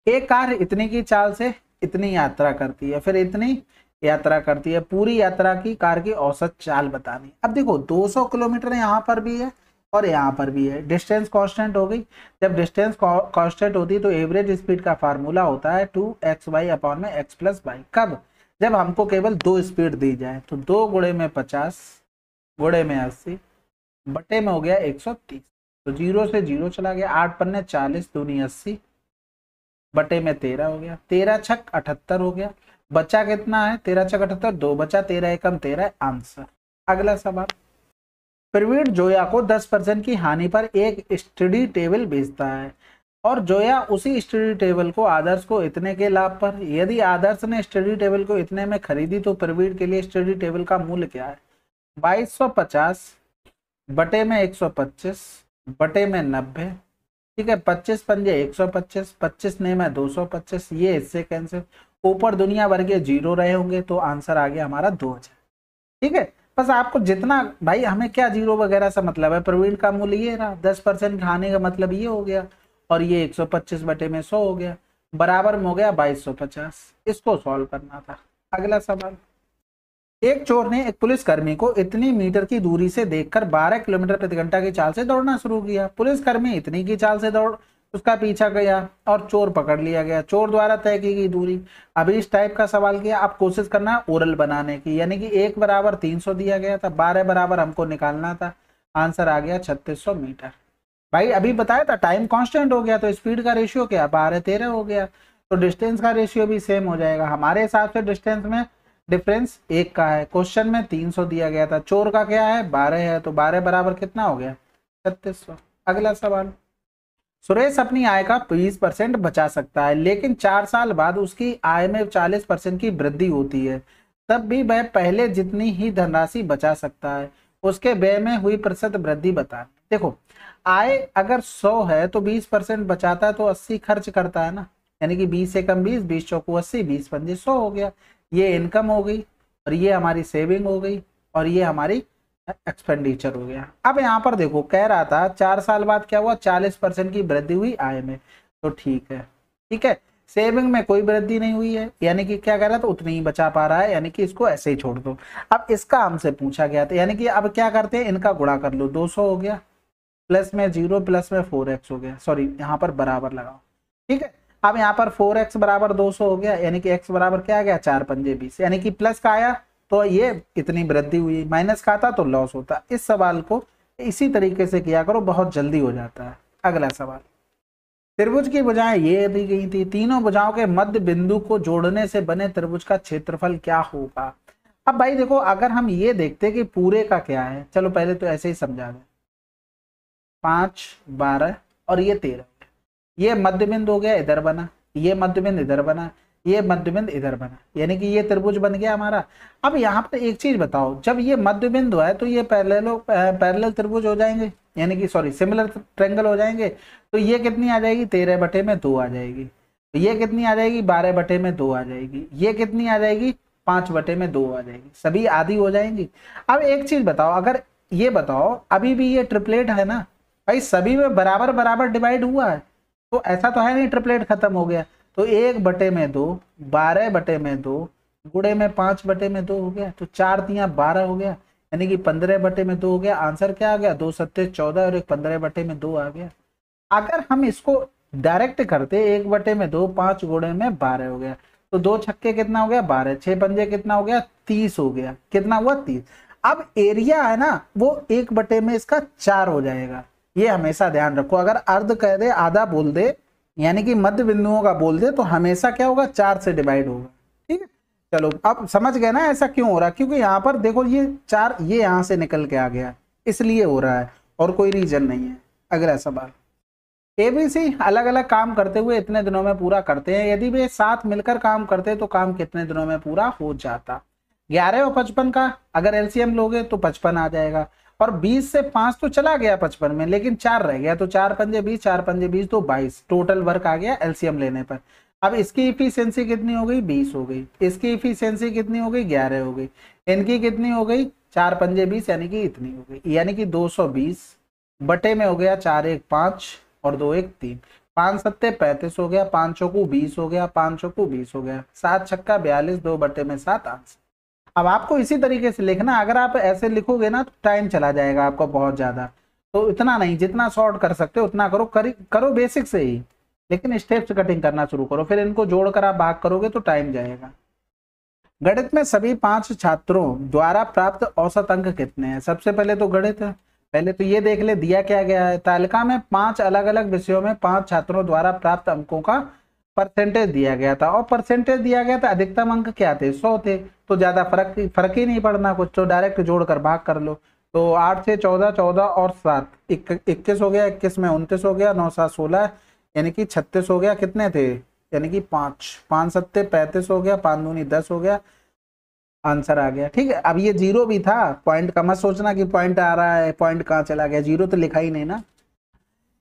एक कार इतनी की चाल से इतनी यात्रा करती है फिर इतनी यात्रा करती है पूरी यात्रा की कार की औसत चाल बतानी अब देखो 200 किलोमीटर यहाँ पर भी है और यहाँ पर भी है डिस्टेंस कांस्टेंट हो गई जब डिस्टेंस कांस्टेंट होती है तो एवरेज स्पीड का फार्मूला होता है टू एक्स वाई अपॉन में एक्स प्लस वाई कब जब हमको केवल दो स्पीड दी जाए तो दो गुड़े में पचास गुड़े में अस्सी बटे में हो गया एक सौ तीस तो जीरो से जीरो चला गया आठ पन्ने चालीस दूनी अस्सी बटे में तेरह हो गया तेरह छक अठहत्तर हो गया बचा कितना है तेरह छक अठहत्तर दो बचा तेरह एकम तेरह आंसर अगला सवाल प्रवीण जोया को दस परसेंट की हानि पर एक स्टडी टेबल बेचता है और जोया उसी स्टडी टेबल को आदर्श को इतने के लाभ पर यदि आदर्श ने स्टडी टेबल को इतने में खरीदी तो प्रवीण के लिए स्टडी टेबल का मूल्य क्या है पचास बटे में पच्चीस बटे में नब्बे ठीक है पच्चीस पंजे एक सौ पच्चीस पच्चीस नेम है दो सौ पच्चीस ये इससे कैंसिल ऊपर दुनिया भर के जीरो रहे होंगे तो आंसर आ गया हमारा दो हजार ठीक है बस आपको जितना भाई हमें क्या जीरो वगैरह सा मतलब है प्रवीण का मूल्य ये रहा दस परसेंट खाने का मतलब ये हो गया और ये एक सौ पच्चीस बटे में सौ हो गया बराबर में हो गया बाईस सौ पचास इसको सॉल्व करना था अगला सवाल एक चोर ने एक पुलिसकर्मी को इतनी मीटर की दूरी से देखकर 12 किलोमीटर प्रति घंटा की चाल से दौड़ना शुरू किया पुलिसकर्मी इतनी की चाल से दौड़ उसका पीछा गया और चोर पकड़ लिया गया चोर द्वारा तय की गई दूरी अभी इस टाइप का सवाल किया अब कोशिश करना ओरल बनाने की यानी कि एक बराबर तीन सौ दिया गया था बारह बराबर हमको निकालना था आंसर आ गया छत्तीस सौ मीटर भाई अभी बताया था टाइम कांस्टेंट हो गया तो स्पीड का रेशियो क्या बारह तेरह हो गया तो डिस्टेंस का रेशियो भी सेम हो जाएगा हमारे हिसाब से डिस्टेंस में डिफरेंस एक का है क्वेश्चन में तीन सौ दिया गया था चोर का क्या है बारह है तो बारह बराबर कितना हो गया छत्तीस सौ अगला सवाल सुरेश अपनी आय का बीस परसेंट बचा सकता है लेकिन चार साल बाद उसकी आय में चालीस परसेंट की वृद्धि होती है तब भी वह पहले जितनी ही धनराशि बचा सकता है उसके व्यय में हुई प्रतिशत वृद्धि बता देखो आय अगर सौ है तो बीस परसेंट बचाता है तो अस्सी खर्च करता है ना यानी कि बीस से कम बीस बीस चौकू अस्सी बीस पंजे सौ हो गया ये इनकम हो गई और ये हमारी सेविंग हो गई और ये हमारी एक्सपेंडिचर हो गया अब यहाँ पर देखो कह रहा था चार साल बाद क्या हुआ चालीस परसेंट की वृद्धि हुई आय में तो ठीक है ठीक है सेविंग में कोई वृद्धि नहीं हुई है यानी कि क्या कह रहा है तो उतनी ही बचा पा रहा है यानी कि इसको ऐसे ही छोड़ दो अब इसका हमसे पूछा गया था यानी कि अब क्या करते हैं इनका गुणा कर लो सौ हो गया प्लस में जीरो प्लस में फोर एक्स हो गया सॉरी यहाँ पर बराबर लगाओ ठीक है अब यहाँ पर फोर एक्स बराबर दो सौ हो गया यानी कि एक्स बराबर क्या आ गया चार पंजे बीस यानी कि प्लस का आया तो ये इतनी वृद्धि हुई माइनस का आता तो लॉस होता इस सवाल को इसी तरीके से किया करो बहुत जल्दी हो जाता है अगला सवाल त्रिभुज की बुझाएं ये दी गई थी तीनों बुझाओं के मध्य बिंदु को जोड़ने से बने त्रिभुज का क्षेत्रफल क्या होगा अब भाई देखो अगर हम ये देखते कि पूरे का क्या है चलो पहले तो ऐसे ही समझा दें पांच बारह और ये तेरह ये मध्य बिंदु हो गया इधर बना ये मध्य बिंदु इधर बना ये मध्य बिंदु इधर बना यानी कि ये त्रिभुज बन गया हमारा अब यहाँ पर एक चीज बताओ जब ये मध्य बिंदु है तो ये पैरेललो पैरेलल त्रिभुज हो जाएंगे यानी कि सॉरी सिमिलर ट्रेंगल हो जाएंगे तो ये कितनी आ जाएगी तेरह बटे में दो आ जाएगी तो ये कितनी आ जाएगी बारह बटे में दो आ जाएगी ये कितनी आ जाएगी पांच बटे में दो आ जाएगी सभी आधी हो जाएंगी अब एक चीज बताओ अगर ये बताओ अभी भी ये ट्रिपलेट है ना भाई सभी में बराबर बराबर डिवाइड हुआ है तो ऐसा तो है नहीं ट्रिपलेट खत्म हो गया तो एक बटे में दो बारह बटे में दो गुड़े में पांच बटे में दो हो गया तो चार दिया बारह हो गया यानी कि पंद्रह बटे में दो हो गया आंसर क्या आ गया दो सत्ते चौदह और एक पंद्रह बटे में दो आ गया अगर हम इसको डायरेक्ट करते एक बटे में दो पांच गुड़े में बारह हो गया तो दो छक्के कितना हो गया बारह छह पंजे कितना हो गया तीस हो गया कितना हुआ तीस अब एरिया है ना वो एक बटे में इसका चार हो जाएगा ये हमेशा ध्यान रखो अगर अर्ध कह दे आधा बोल दे यानी कि मध्य बिंदुओं का बोल दे तो हमेशा क्या होगा चार से डिवाइड होगा ठीक है चलो अब समझ गए ना ऐसा क्यों हो रहा है क्योंकि यहाँ पर देखो ये चार ये यहाँ से निकल के आ गया इसलिए हो रहा है और कोई रीजन नहीं है अगला सवाल एबीसी अलग अलग काम करते हुए इतने दिनों में पूरा करते हैं यदि वे साथ मिलकर काम करते तो काम कितने दिनों में पूरा हो जाता ग्यारह और पचपन का अगर एलसीएम लोगे तो पचपन आ जाएगा और 20 से 5 तो चला गया 55 में लेकिन चार रह गया तो चार पंजे 20 चार पंजे 20 तो 22 टोटल वर्क आ गया एलसीएम लेने पर अब इसकी इफिशियंसी कितनी हो गई 20 हो गई इसकी इफिशियंसी कितनी हो गई 11 हो गई इनकी कितनी हो गई चार पंजे 20 यानी कि इतनी हो गई यानी कि 220 बटे में हो गया चार एक पाँच और दो एक तीन पाँच सत्ते पैंतीस हो गया पाँच चौकू बीस हो गया पाँच चौकू बीस हो गया सात छक्का बयालीस दो बटे में सात आंसर अब आपको इसी तरीके से लिखना अगर आप ऐसे लिखोगे ना तो टाइम चला जाएगा आपका बहुत ज़्यादा तो इतना नहीं जितना शॉर्ट कर सकते हो उतना करो करो बेसिक से ही लेकिन स्टेप्स कटिंग करना शुरू करो फिर इनको जोड़कर आप भाग करोगे तो टाइम जाएगा गणित में सभी पांच छात्रों द्वारा प्राप्त औसत अंक कितने हैं सबसे पहले तो गणित पहले तो ये देख ले दिया क्या गया है तालिका में पांच अलग अलग विषयों में पांच छात्रों द्वारा प्राप्त अंकों का परसेंटेज दिया गया था और परसेंटेज दिया गया था अधिकतम अंक क्या थे सौ थे तो ज़्यादा फर्क फर्क ही नहीं पड़ना कुछ तो डायरेक्ट जोड़ कर भाग कर लो तो आठ से चौदह चौदह और सात इक्कीस हो गया इक्कीस में उनतीस हो गया नौ सात सोलह यानी कि छत्तीस हो गया कितने थे यानी कि पाँच पाँच सत्ते पैंतीस हो गया पाँच दूनी दस हो गया आंसर आ गया ठीक है अब ये जीरो भी था पॉइंट का मत सोचना कि पॉइंट आ रहा है पॉइंट कहाँ चला गया जीरो तो लिखा ही नहीं ना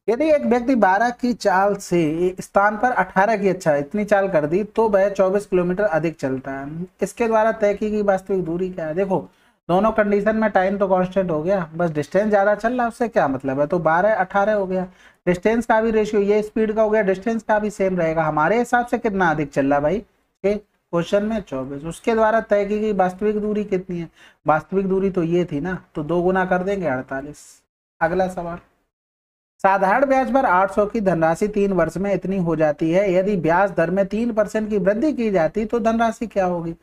यदि एक व्यक्ति 12 की चाल से स्थान पर 18 की अच्छा इतनी चाल कर दी तो वह 24 किलोमीटर अधिक चलता है इसके द्वारा तय की गई वास्तविक दूरी क्या है देखो दोनों कंडीशन में टाइम तो कांस्टेंट हो गया बस डिस्टेंस ज़्यादा चल रहा है उससे क्या मतलब है तो 12 18 हो गया डिस्टेंस का भी रेशियो ये स्पीड का हो गया डिस्टेंस का भी सेम रहेगा हमारे हिसाब से कितना अधिक चल रहा भाई भाई क्वेश्चन में चौबीस उसके द्वारा तय की गई वास्तविक दूरी कितनी है वास्तविक दूरी तो ये थी ना तो दो गुना कर देंगे अड़तालीस अगला सवाल साधारण ब्याज पर 800 की धनराशि तीन वर्ष में इतनी हो जाती है यदि ब्याज दर में तीन परसेंट की वृद्धि की जाती तो धनराशि क्या होगी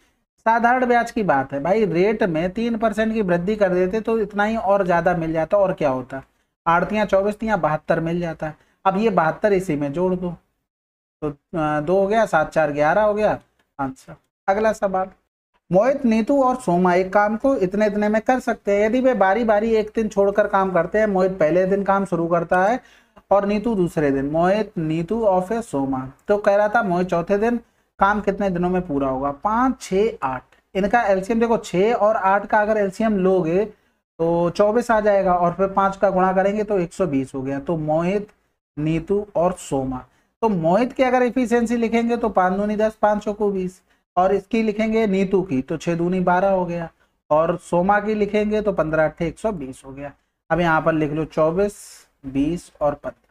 साधारण ब्याज की बात है भाई रेट में तीन परसेंट की वृद्धि कर देते तो इतना ही और ज़्यादा मिल जाता और क्या होता आड़तियाँ चौबीस बहत्तर मिल जाता अब ये बहत्तर इसी में जोड़ दो तो दो हो गया सात चार ग्यारह हो गया अच्छा अगला सवाल मोहित नीतू और सोमा एक काम को इतने इतने में कर सकते हैं यदि वे बारी बारी एक दिन छोड़कर काम करते हैं मोहित पहले दिन काम शुरू करता है और नीतू दूसरे दिन मोहित नीतू और फिर सोमा तो कह रहा था मोहित चौथे दिन काम कितने दिनों में पूरा होगा पाँच छः आठ इनका एल्शियम देखो छः और आठ का अगर एल्शियम लोगे तो चौबीस आ जाएगा और फिर पाँच का गुणा करेंगे तो एक सौ बीस हो गया तो मोहित नीतू और सोमा तो मोहित की अगर इफिशियंसी लिखेंगे तो पाँच दूनी दस पाँच सौ को बीस और इसकी लिखेंगे नीतू की तो छः दूनी बारह हो गया और सोमा की लिखेंगे तो पंद्रह अट्ठे एक सौ बीस हो गया अब यहाँ पर लिख लो चौबीस बीस और पंद्रह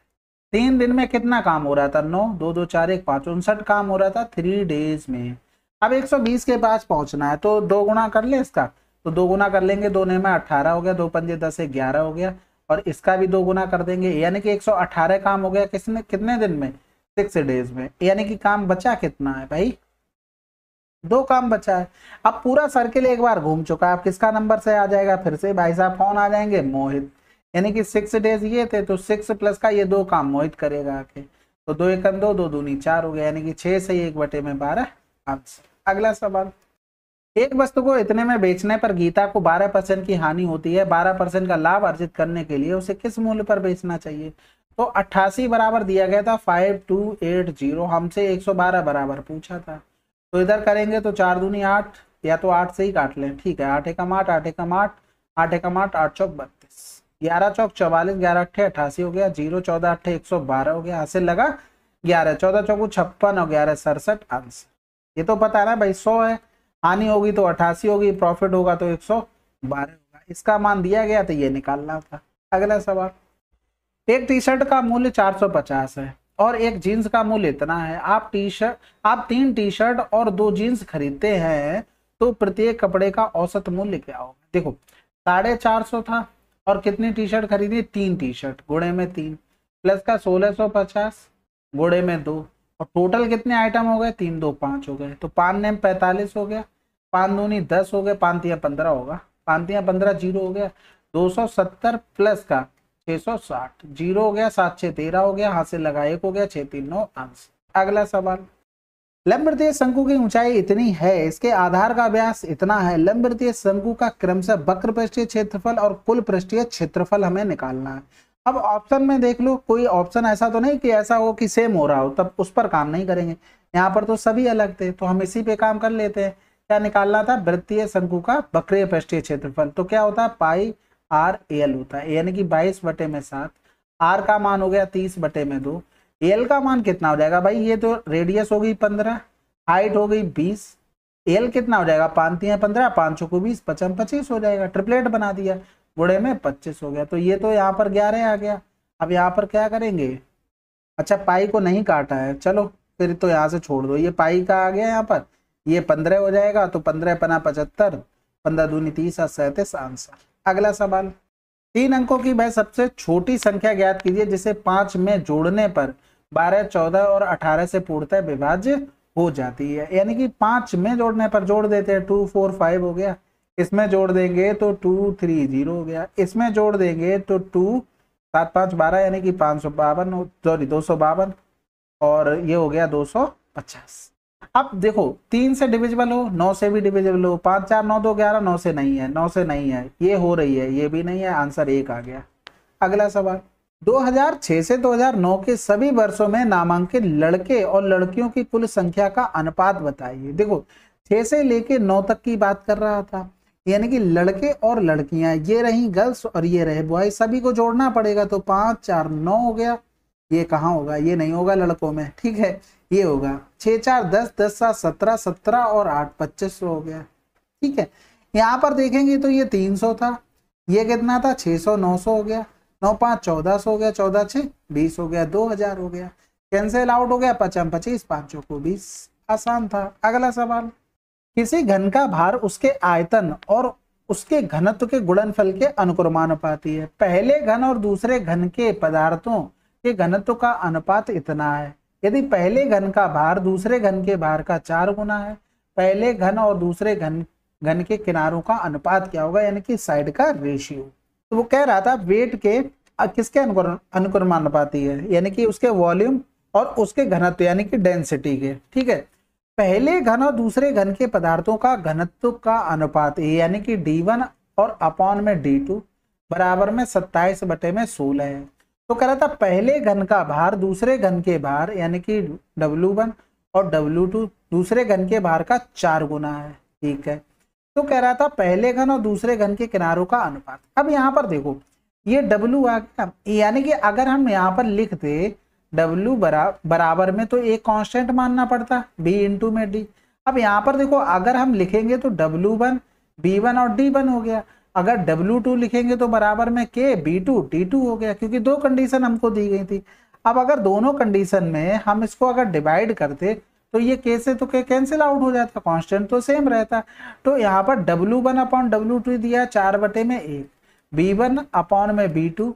तीन दिन में कितना काम हो रहा था नौ दो दो चार एक पाँच उनसठ काम हो रहा था थ्री डेज में अब एक सौ बीस के पास पहुँचना है तो दो गुना कर ले इसका तो दो गुना कर लेंगे दो में अट्ठारह हो गया दो पंजे दस एक ग्यारह हो गया और इसका भी दो गुना कर देंगे यानी कि 118 काम हो गया किसने कितने दिन में सिक्स डेज में यानी कि काम बचा कितना है भाई दो काम बचा है अब पूरा सर्किल एक बार घूम चुका है अब किसका नंबर से आ जाएगा फिर से भाई साहब फोन आ जाएंगे मोहित यानी कि सिक्स डेज ये थे तो सिक्स प्लस का ये दो काम मोहित करेगा आके तो दो एक दो दो दूनी चार हो गया यानी कि छह से एक बटे में बारह अगला सवाल एक वस्तु को इतने में बेचने पर गीता को 12 परसेंट की हानि होती है 12 परसेंट का लाभ अर्जित करने के लिए उसे किस मूल्य पर बेचना चाहिए तो अट्ठासी बराबर दिया गया था फाइव टू एट जीरो हमसे एक सौ बारह बराबर पूछा था तो इधर करेंगे तो चार दूनी आठ या तो आठ से ही काट लें ठीक है आठ एकम आठ आठ एकम आठ आठ एकम आठ आठ चौक बत्तीस ग्यारह चौक चौवालीस ग्यारह अट्ठे अट्ठासी हो गया जीरो चौदह अट्ठे एक सौ बारह हो गया हासिल लगा ग्यारह चौदह चौकू छप्पन और ग्यारह सड़सठ आंसर ये तो पता है ना भाई सौ है हानि होगी तो अट्ठासी होगी प्रॉफिट होगा तो एक सौ बारह होगा इसका मान दिया गया तो ये निकालना था अगला सवाल एक टी शर्ट का मूल्य चार सौ पचास है और एक जीन्स का मूल्य इतना है आप टी शर्ट आप तीन टी शर्ट और दो जीन्स खरीदते हैं तो प्रत्येक कपड़े का औसत मूल्य क्या होगा देखो साढ़े चार सौ था और कितनी टी शर्ट खरीदी तीन टी शर्ट घोड़े में तीन प्लस का सोलह सौ पचास घोड़े में दो और टोटल कितने आइटम हो गए तीन दो पाँच हो गए तो पान नेम पैंतालीस हो गया पान दूनी दस हो गए पान तिया पंद्रह होगा पान तिया पंद्रह जीरो हो गया दो सौ सत्तर प्लस का छह जीरो हो गया सात छह तेरह हो गया हाथ से लगा एक हो गया छह तीन नौ आंसर अगला सवाल लंबृतीय शंकु की ऊंचाई इतनी है इसके आधार का व्यास इतना है लंबृतीय शंकु का क्रमशः वक्र पृष्ठीय क्षेत्रफल और कुल पृष्ठीय क्षेत्रफल हमें निकालना है अब ऑप्शन में देख लो कोई ऑप्शन ऐसा तो नहीं कि ऐसा हो कि सेम हो रहा हो तब उस पर काम नहीं करेंगे यहाँ पर तो सभी अलग थे तो हम इसी पे काम कर लेते हैं क्या निकालना था वृत्तीय शंकु का वक्रीय पृष्ठीय क्षेत्रफल तो क्या होता है पाई आर एल होता है यानी कि बाईस बटे में सात आर का मान हो गया तीस बटे में दो एल का मान कितना हो जाएगा भाई ये तो रेडियस हो गई पंद्रह हाइट हो गई बीस एल कितना हो जाएगा पानती पंद्रह पाँच को बीस पचम पच्चीस हो जाएगा ट्रिपलेट बना दिया बुढ़े में पच्चीस हो गया तो ये तो यहाँ पर ग्यारह आ गया अब यहाँ पर क्या करेंगे अच्छा पाई को नहीं काटा है चलो फिर तो यहाँ से छोड़ दो ये पाई का आ गया यहाँ पर ये पंद्रह हो जाएगा तो पंद्रह पना पचहत्तर पंद्रह दूनी तीस सैंतीस आंसर अगला सवाल तीन अंकों की वह सबसे छोटी संख्या ज्ञात कीजिए जिसे पांच में जोड़ने पर बारह चौदह और अठारह से पूर्णतः विभाज्य हो जाती है यानी कि पांच में जोड़ने पर जोड़ देते हैं टू फोर फाइव हो गया इसमें जोड़ देंगे तो टू थ्री जीरो हो गया इसमें जोड़ देंगे तो टू सात पाँच बारह यानी कि पाँच सौ बावन सॉरी दो सौ बावन और ये हो गया दो सौ पचास अब देखो तीन से डिविजिबल हो नौ से भी डिविजिबल हो पांच चार नौ दो ग्यारह नौ से नहीं है नौ से नहीं है ये हो रही है ये भी नहीं है आंसर एक आ गया अगला सवाल 2006 से 2009 के सभी वर्षों में नामांकित लड़के और लड़कियों की कुल संख्या का अनुपात बताइए देखो छह से लेके नौ तक की बात कर रहा था यानी कि लड़के और लड़कियां ये रही गर्ल्स और ये रहे बॉय सभी को जोड़ना पड़ेगा तो पांच चार नौ हो गया ये कहाँ होगा ये नहीं होगा लड़कों में ठीक है ये होगा छः चार दस दस सात सत्रह सत्रह और आठ पच्चीस सौ हो गया ठीक है यहाँ पर देखेंगे तो ये तीन सौ था ये कितना था छः सौ नौ सौ हो गया नौ पाँच चौदह सौ हो गया चौदह छः बीस हो गया दो हजार हो गया कैंसिल आउट हो गया पचम पच्चीस पाँचों को बीस आसान था अगला सवाल किसी घन का भार उसके आयतन और उसके घनत्व के गुणनफल के पाती है पहले घन और दूसरे घन के पदार्थों के घनत्व का अनुपात इतना है यदि पहले घन का भार दूसरे घन के भार का चार गुना है पहले घन और दूसरे घन घन के किनारों का अनुपात क्या होगा यानी कि साइड का रेशियो तो वो कह रहा था वेट के किसके अनुक्रमानुपाती है यानी कि उसके वॉल्यूम और उसके घनत्व यानी कि डेंसिटी के ठीक है पहले घन और दूसरे घन के पदार्थों का घनत्व का अनुपात यानी कि वन और अपॉन में टू बराबर में सत्ताईस बटे में सोलह है तो कह रहा था पहले घन का भार दूसरे घन के भार यानी कि W1 और W2 दूसरे घन के भार का चार गुना है ठीक है तो कह रहा था पहले घन और दूसरे घन के किनारों का अनुपात अब यहाँ पर देखो ये W आ गया यानी कि अगर हम यहाँ पर लिख दे बरा, बराबर में तो एक कांस्टेंट मानना पड़ता B इंटू में D अब यहाँ पर देखो अगर हम लिखेंगे तो W1 B1 और D1 हो गया अगर W2 लिखेंगे तो बराबर में K B2 D2 हो गया क्योंकि दो कंडीशन हमको दी गई थी अब अगर दोनों कंडीशन में हम इसको अगर डिवाइड करते तो ये K से तो K कैंसिल आउट हो जाता कांस्टेंट तो सेम रहता तो यहाँ पर W1 वन अपॉन डब्ल्यू दिया चार बटे में एक बी वन अपॉन में बी टू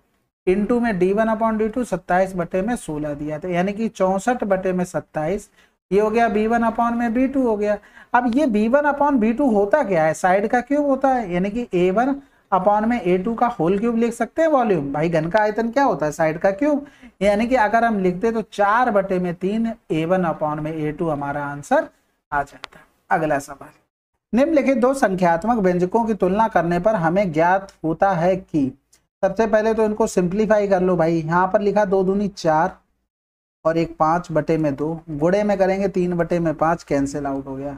टू में D one upon D two सत्ताईस बटे में सोलह दिया था तो यानी कि चौंसठ बटे में सत्ताईस ये हो गया बी वन अपॉन में बी टू हो गया अब ये B one upon B two होता क्या है साइड का क्यूब होता है यानी कि ए वन अपॉन में ए टू का होल क्यूब लिख सकते हैं वॉल्यूम भाई घन का आयतन क्या होता है साइड का क्यूब यानी कि अगर हम लिखते तो चार बटे में तीन ए वन अपॉन में ए टू हमारा आंसर आ जाता अगला सवाल निम्नलिखित दो संख्यात्मक व्यंजकों की तुलना करने पर हमें ज्ञात होता है कि सबसे पहले तो इनको सिंप्लीफाई कर लो भाई यहाँ पर लिखा दो दूनी चार और एक पाँच बटे में दो गुड़े में करेंगे तीन बटे में पाँच कैंसिल आउट हो गया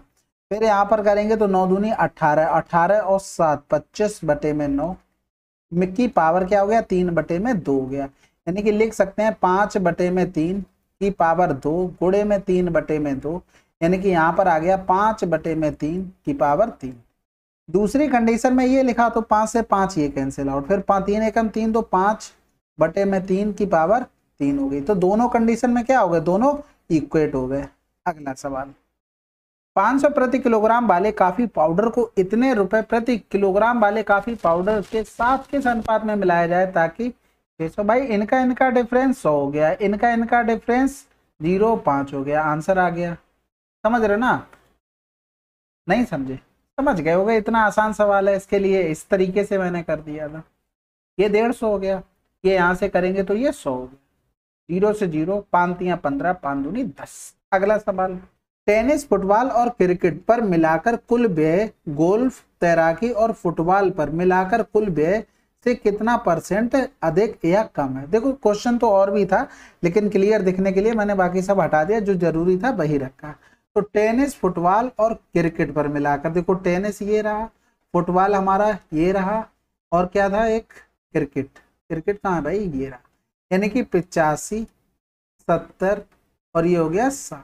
फिर यहाँ पर करेंगे तो नौ दूनी अट्ठारह अट्ठारह और सात पच्चीस बटे में नौ की पावर क्या हो गया तीन बटे में दो हो गया यानी कि लिख सकते हैं पाँच बटे में तीन की पावर दो गुड़े में तीन बटे में दो यानी कि यहाँ पर आ गया पाँच बटे में तीन की पावर तीन दूसरी कंडीशन में ये लिखा तो पाँच से पाँच ये कैंसिल आउट फिर तीन एकम तीन तो पाँच बटे में तीन की पावर तीन हो गई तो दोनों कंडीशन में क्या हो गए दोनों इक्वेट हो गए अगला सवाल 500 प्रति किलोग्राम वाले काफी पाउडर को इतने रुपए प्रति किलोग्राम वाले काफी पाउडर के साथ किस अनुपात में मिलाया जाए ताकि भाई इनका इनका डिफरेंस 100 हो गया इनका इनका डिफरेंस जीरो पांच हो गया आंसर आ गया समझ रहे ना नहीं समझे समझ गए हो गए इतना आसान सवाल है इसके लिए इस तरीके से मैंने कर दिया था ये डेढ़ सौ हो गया ये यहाँ से करेंगे तो ये सौ हो गया जीरो से जीरो पांतियां पंद्रह पान दूनी दस अगला सवाल टेनिस फुटबॉल और क्रिकेट पर मिलाकर कुल व्यय गोल्फ तैराकी और फुटबॉल पर मिलाकर कुल व्यय से कितना परसेंट अधिक या कम है देखो क्वेश्चन तो और भी था लेकिन क्लियर दिखने के लिए मैंने बाकी सब हटा दिया जो जरूरी था वही रखा तो टेनिस फुटबॉल और क्रिकेट पर मिलाकर देखो टेनिस ये रहा फुटबॉल हमारा ये रहा और क्या था एक क्रिकेट क्रिकेट कहाँ भाई ये रहा यानी कि पिचासी सत्तर और ये हो गया साठ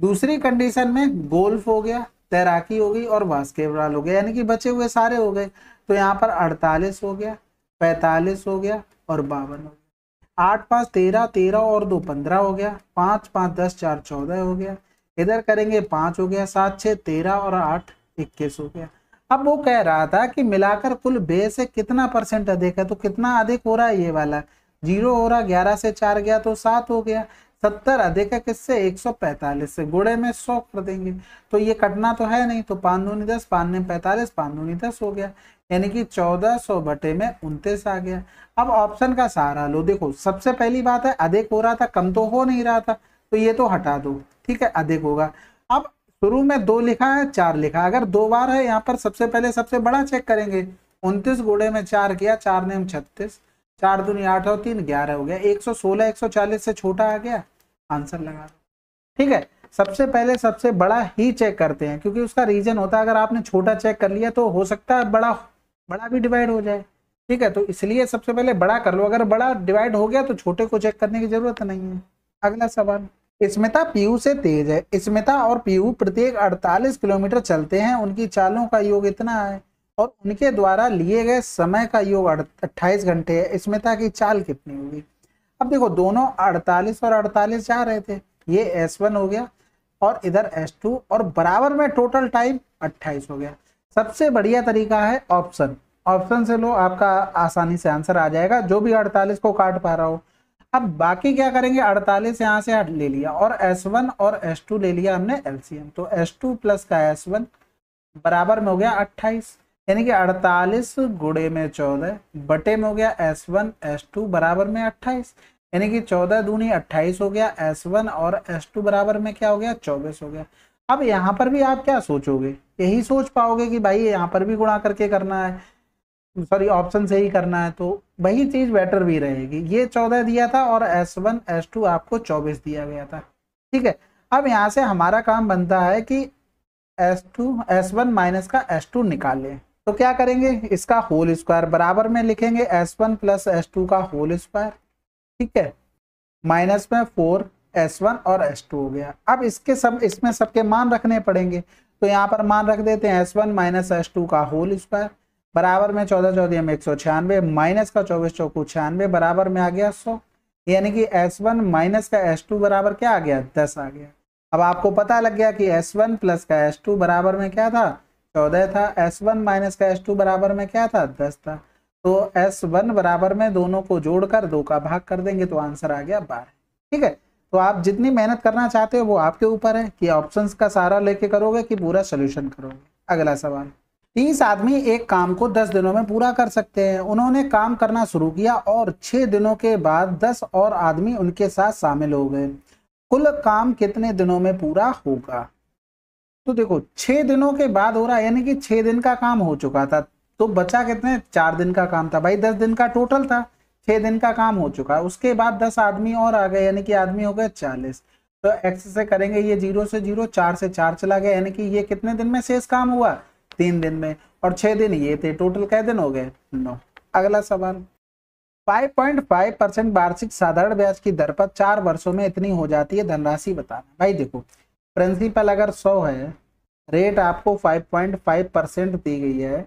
दूसरी कंडीशन में गोल्फ हो गया तैराकी हो गई और बास्केटबॉल हो गया यानी कि बचे हुए सारे हो गए तो यहाँ पर अड़तालीस हो गया पैतालीस हो गया और बावन हो गया आठ पाँच तेरह तेरह और दो पंद्रह हो गया पाँच पाँच दस चार चौदह हो गया इधर करेंगे पाँच हो गया सात छः तेरह और आठ इक्कीस हो गया अब वो कह रहा था कि मिलाकर कुल बे से कितना परसेंट अधिक है तो कितना अधिक हो रहा है ये वाला जीरो हो रहा ग्यारह से चार गया तो सात हो गया सत्तर अधिक है किससे एक सौ पैंतालीस से गुड़े में सौ कर देंगे तो ये कटना तो है नहीं तो पाँच दूनी दस पाँच में पैंतालीस पाँच दूनी दस हो गया यानी कि चौदह सौ बटे में उनतीस आ गया अब ऑप्शन का सहारा लो देखो सबसे पहली बात है अधिक हो रहा था कम तो हो नहीं रहा था तो ये तो हटा दो ठीक है अधिक होगा अब शुरू में दो लिखा है चार लिखा अगर दो बार है यहाँ पर सबसे पहले सबसे बड़ा चेक करेंगे उनतीस गुड़े में चार किया चार ने छत्तीस चार दूनी आठ और तीन ग्यारह हो गया एक सौ सोलह एक सौ चालीस से छोटा आ गया आंसर लगा ठीक है सबसे पहले सबसे बड़ा ही चेक करते हैं क्योंकि उसका रीजन होता है अगर आपने छोटा चेक कर लिया तो हो सकता है बड़ा बड़ा भी डिवाइड हो जाए ठीक है तो इसलिए सबसे पहले बड़ा कर लो अगर बड़ा डिवाइड हो गया तो छोटे को चेक करने की जरूरत नहीं है अगला सवाल स्मिता पीयू से तेज है स्मिता और पीयू प्रत्येक 48 किलोमीटर चलते हैं उनकी चालों का योग इतना है और उनके द्वारा लिए गए समय का योग अट्ठाईस घंटे है इसमें था कि चाल कितनी होगी अब देखो दोनों 48 और 48 जा रहे थे ये S1 हो गया और इधर S2 और बराबर में टोटल टाइम 28 हो गया सबसे बढ़िया तरीका है ऑप्शन ऑप्शन से लो आपका आसानी से आंसर आ जाएगा जो भी 48 को काट पा रहा हो अब बाकी क्या करेंगे 48 यहाँ से ले लिया और वन और टू ले लिया हमने LCM तो टू प्लस का वन बराबर में हो गया अट्ठाईस यानी कि अड़तालीस गुड़े में चौदह बटे में हो गया एस वन एस टू बराबर में अट्ठाईस यानी कि चौदह दूनी अट्ठाईस हो गया एस वन और एस टू बराबर में क्या हो गया चौबीस हो गया अब यहाँ पर भी आप क्या सोचोगे यही सोच पाओगे कि भाई यहाँ पर भी गुणा करके करना है सॉरी ऑप्शन से ही करना है तो वही चीज बेटर भी रहेगी ये चौदह दिया था और एस वन एस टू आपको चौबीस दिया गया था ठीक है अब यहाँ से हमारा काम बनता है कि S two S one minus का एस टू निकालें तो क्या करेंगे इसका होल स्क्वायर बराबर में लिखेंगे S one plus S two का होल स्क्वायर ठीक है माइनस में फोर एस वन और एस टू हो गया अब इसके सब इसमें सबके मान रखने पड़ेंगे तो यहाँ पर मान रख देते हैं S one minus S two का होल स्क्वायर बराबर में चौदह चौदह में एक सौ छियानवे माइनस का चौबीस चौकू छियानवे बराबर में आ गया सौ यानी कि एस वन माइनस का एस टू बराबर क्या आ गया दस आ गया अब आपको पता लग गया कि एस वन प्लस का एस टू बराबर में क्या था चौदह था एस वन माइनस का एस टू बराबर में क्या था दस था तो एस वन बराबर में दोनों को जोड़कर दो का भाग कर देंगे तो आंसर आ गया बारह ठीक है तो आप जितनी मेहनत करना चाहते हो वो आपके ऊपर है कि ऑप्शन का सारा लेके करोगे कि पूरा सोल्यूशन करोगे अगला सवाल तीस आदमी एक काम को दस दिनों में पूरा कर सकते हैं उन्होंने काम करना शुरू किया और छह दिनों के बाद दस और आदमी उनके साथ शामिल हो गए कुल काम कितने दिनों में पूरा होगा तो देखो छह दिनों के बाद हो रहा है यानी कि छह दिन का काम हो चुका था तो बचा कितने चार दिन का काम था भाई दस दिन का टोटल था छह दिन का काम हो चुका उसके बाद दस आदमी और आ गए यानी कि आदमी हो गए चालीस तो एक्स से करेंगे ये जीरो से जीरो चार से चार चला गया यानी कि ये कितने दिन में शेष काम हुआ तीन दिन में और छह दिन ये थे टोटल कै दिन हो गए नौ अगला सवाल 5.5 परसेंट वार्षिक साधारण ब्याज की दर पर चार वर्षों में इतनी हो जाती है धनराशि बताना भाई देखो प्रिंसिपल अगर सौ है रेट आपको 5.5 परसेंट दी गई है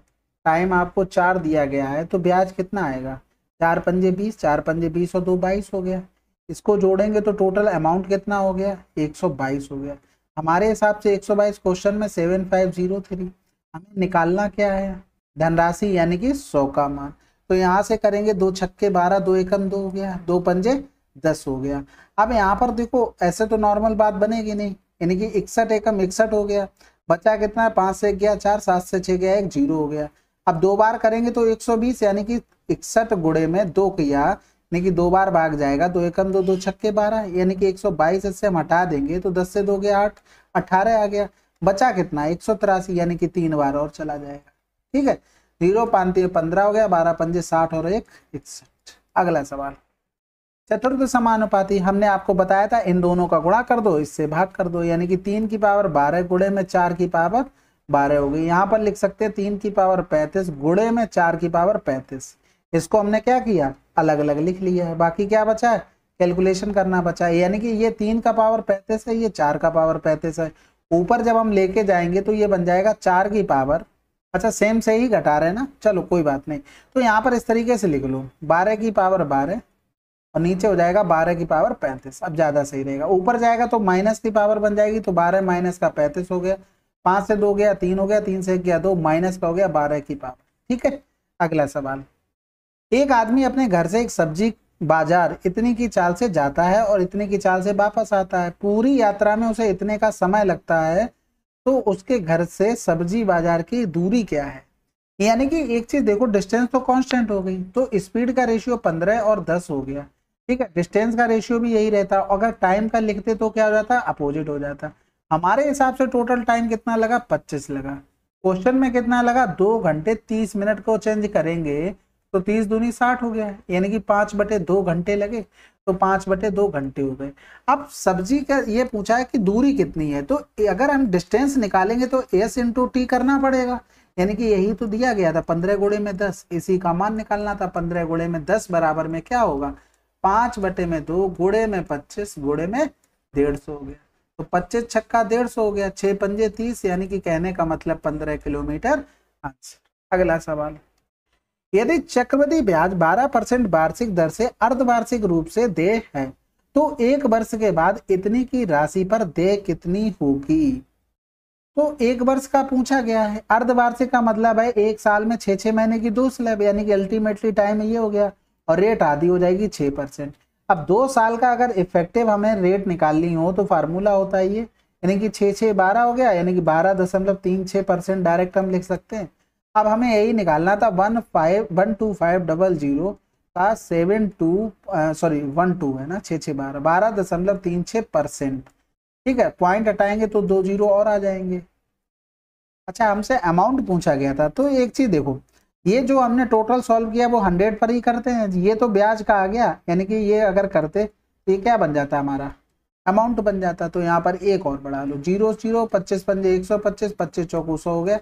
टाइम आपको चार दिया गया है तो ब्याज कितना आएगा चार पंजे बीस चार पंजे बीस और दो बाईस हो गया इसको जोड़ेंगे तो टोटल अमाउंट कितना हो गया एक सौ बाईस हो गया हमारे हिसाब से एक सौ बाईस क्वेश्चन में सेवन फाइव जीरो थ्री हमें निकालना क्या है धनराशि यानी कि सौ का मान तो यहाँ से करेंगे दो छक्के बारह दो एकम दो हो गया दो पंजे दस हो गया अब यहाँ पर देखो ऐसे तो नॉर्मल बात बनेगी नहीं यानी कि इकसठ एकम इकसठ हो गया बचा कितना है पाँच से एक गया चार सात से छः गया एक जीरो हो गया अब दो बार करेंगे तो एक सौ बीस यानी कि इकसठ गुड़े में दो किया यानी कि दो बार भाग जाएगा दो एकम दो दो छक्के बारह यानी कि एक सौ बाईस इससे हम हटा देंगे तो दस से दो गया आठ अट्ठारह आ गया बचा कितना एक सौ तिरासी यानी कि तीन बार और चला जाएगा ठीक है जीरो पानती पंद्रह हो गया बारह पंजे साठ और एक इकसठ अगला सवाल चतुर्थ समानुपाती हमने आपको बताया था इन दोनों का गुणा कर दो इससे भाग कर दो यानी कि तीन की पावर बारह गुड़े में चार की पावर बारह हो गई यहाँ पर लिख सकते हैं तीन की पावर पैंतीस गुड़े में चार की पावर पैंतीस इसको हमने क्या किया अलग अलग लिख लिया है बाकी क्या बचा है कैलकुलेशन करना बचा है यानी कि ये तीन का पावर पैंतीस है ये चार का पावर पैंतीस है ऊपर जब हम लेके जाएंगे तो ये बन जाएगा चार की पावर अच्छा सेम से ही घटा रहे हैं ना चलो कोई बात नहीं तो यहाँ पर इस तरीके से लिख लो बारह की पावर बारह और नीचे हो जाएगा बारह की पावर पैंतीस अब ज़्यादा सही रहेगा ऊपर जाएगा तो माइनस की पावर बन जाएगी तो बारह माइनस का पैंतीस हो गया पांच से दो गया तीन हो गया तीन से गया दो माइनस का हो गया बारह की पावर ठीक है अगला सवाल एक आदमी अपने घर से एक सब्जी बाजार इतने की चाल से जाता है और इतने की चाल से वापस आता है पूरी यात्रा में उसे इतने का समय लगता है तो उसके घर से सब्जी बाजार की दूरी क्या है यानी कि एक चीज देखो डिस्टेंस तो कांस्टेंट हो गई तो स्पीड का रेशियो पंद्रह और दस हो गया ठीक है डिस्टेंस का रेशियो भी यही रहता अगर टाइम का लिखते तो क्या हो जाता अपोजिट हो जाता हमारे हिसाब से टोटल टाइम कितना लगा पच्चीस लगा क्वेश्चन में कितना लगा दो घंटे तीस मिनट को चेंज करेंगे तो तीस दूनी साठ हो गया यानी कि पाँच बटे दो घंटे लगे तो पाँच बटे दो घंटे हो गए अब सब्जी का ये पूछा है कि दूरी कितनी है तो अगर हम डिस्टेंस निकालेंगे तो एस इंटू टी करना पड़ेगा यानी कि यही तो दिया गया था पंद्रह गुड़े में दस इसी का मान निकालना था पंद्रह गुड़े में दस बराबर में क्या होगा पांच बटे में दो गुड़े में पच्चीस गुड़े में डेढ़ सौ हो गया तो पच्चीस छक्का डेढ़ सौ हो गया छह पंजे तीस यानी कि कहने का मतलब पंद्रह किलोमीटर आंसर अगला सवाल यदि चक्रवृद्धि ब्याज बारह परसेंट वार्षिक दर से अर्धवार्षिक रूप से दे है तो एक वर्ष के बाद इतनी की राशि पर दे कितनी होगी तो एक वर्ष का पूछा गया है अर्धवार्षिक का मतलब है एक साल में छह छह महीने की दो स्लैब यानी कि अल्टीमेटली टाइम ये हो गया और रेट आधी हो जाएगी छः परसेंट अब दो साल का अगर इफेक्टिव हमें रेट निकालनी हो तो फार्मूला होता है ये यानी कि छः छः बारह हो गया यानी कि बारह दशमलव तीन छः परसेंट डायरेक्ट हम लिख सकते हैं अब हमें यही निकालना था one five one two five double zero का seven two sorry one two है ना छः छः बारह बारह दशमलव तीन छः परसेंट ठीक है पॉइंट हटाएंगे तो दो जीरो और आ जाएंगे अच्छा हमसे अमाउंट पूछा गया था तो एक चीज़ देखो ये जो हमने टोटल सॉल्व किया वो हंड्रेड पर ही करते हैं ये तो ब्याज का आ गया यानी कि ये अगर करते तो ये क्या बन जाता हमारा अमाउंट बन जाता तो यहाँ पर एक और बढ़ा लो जीरो जीरो पच्चीस पंजे एक सौ पच्चीस पच्चीस चौकू सौ हो गया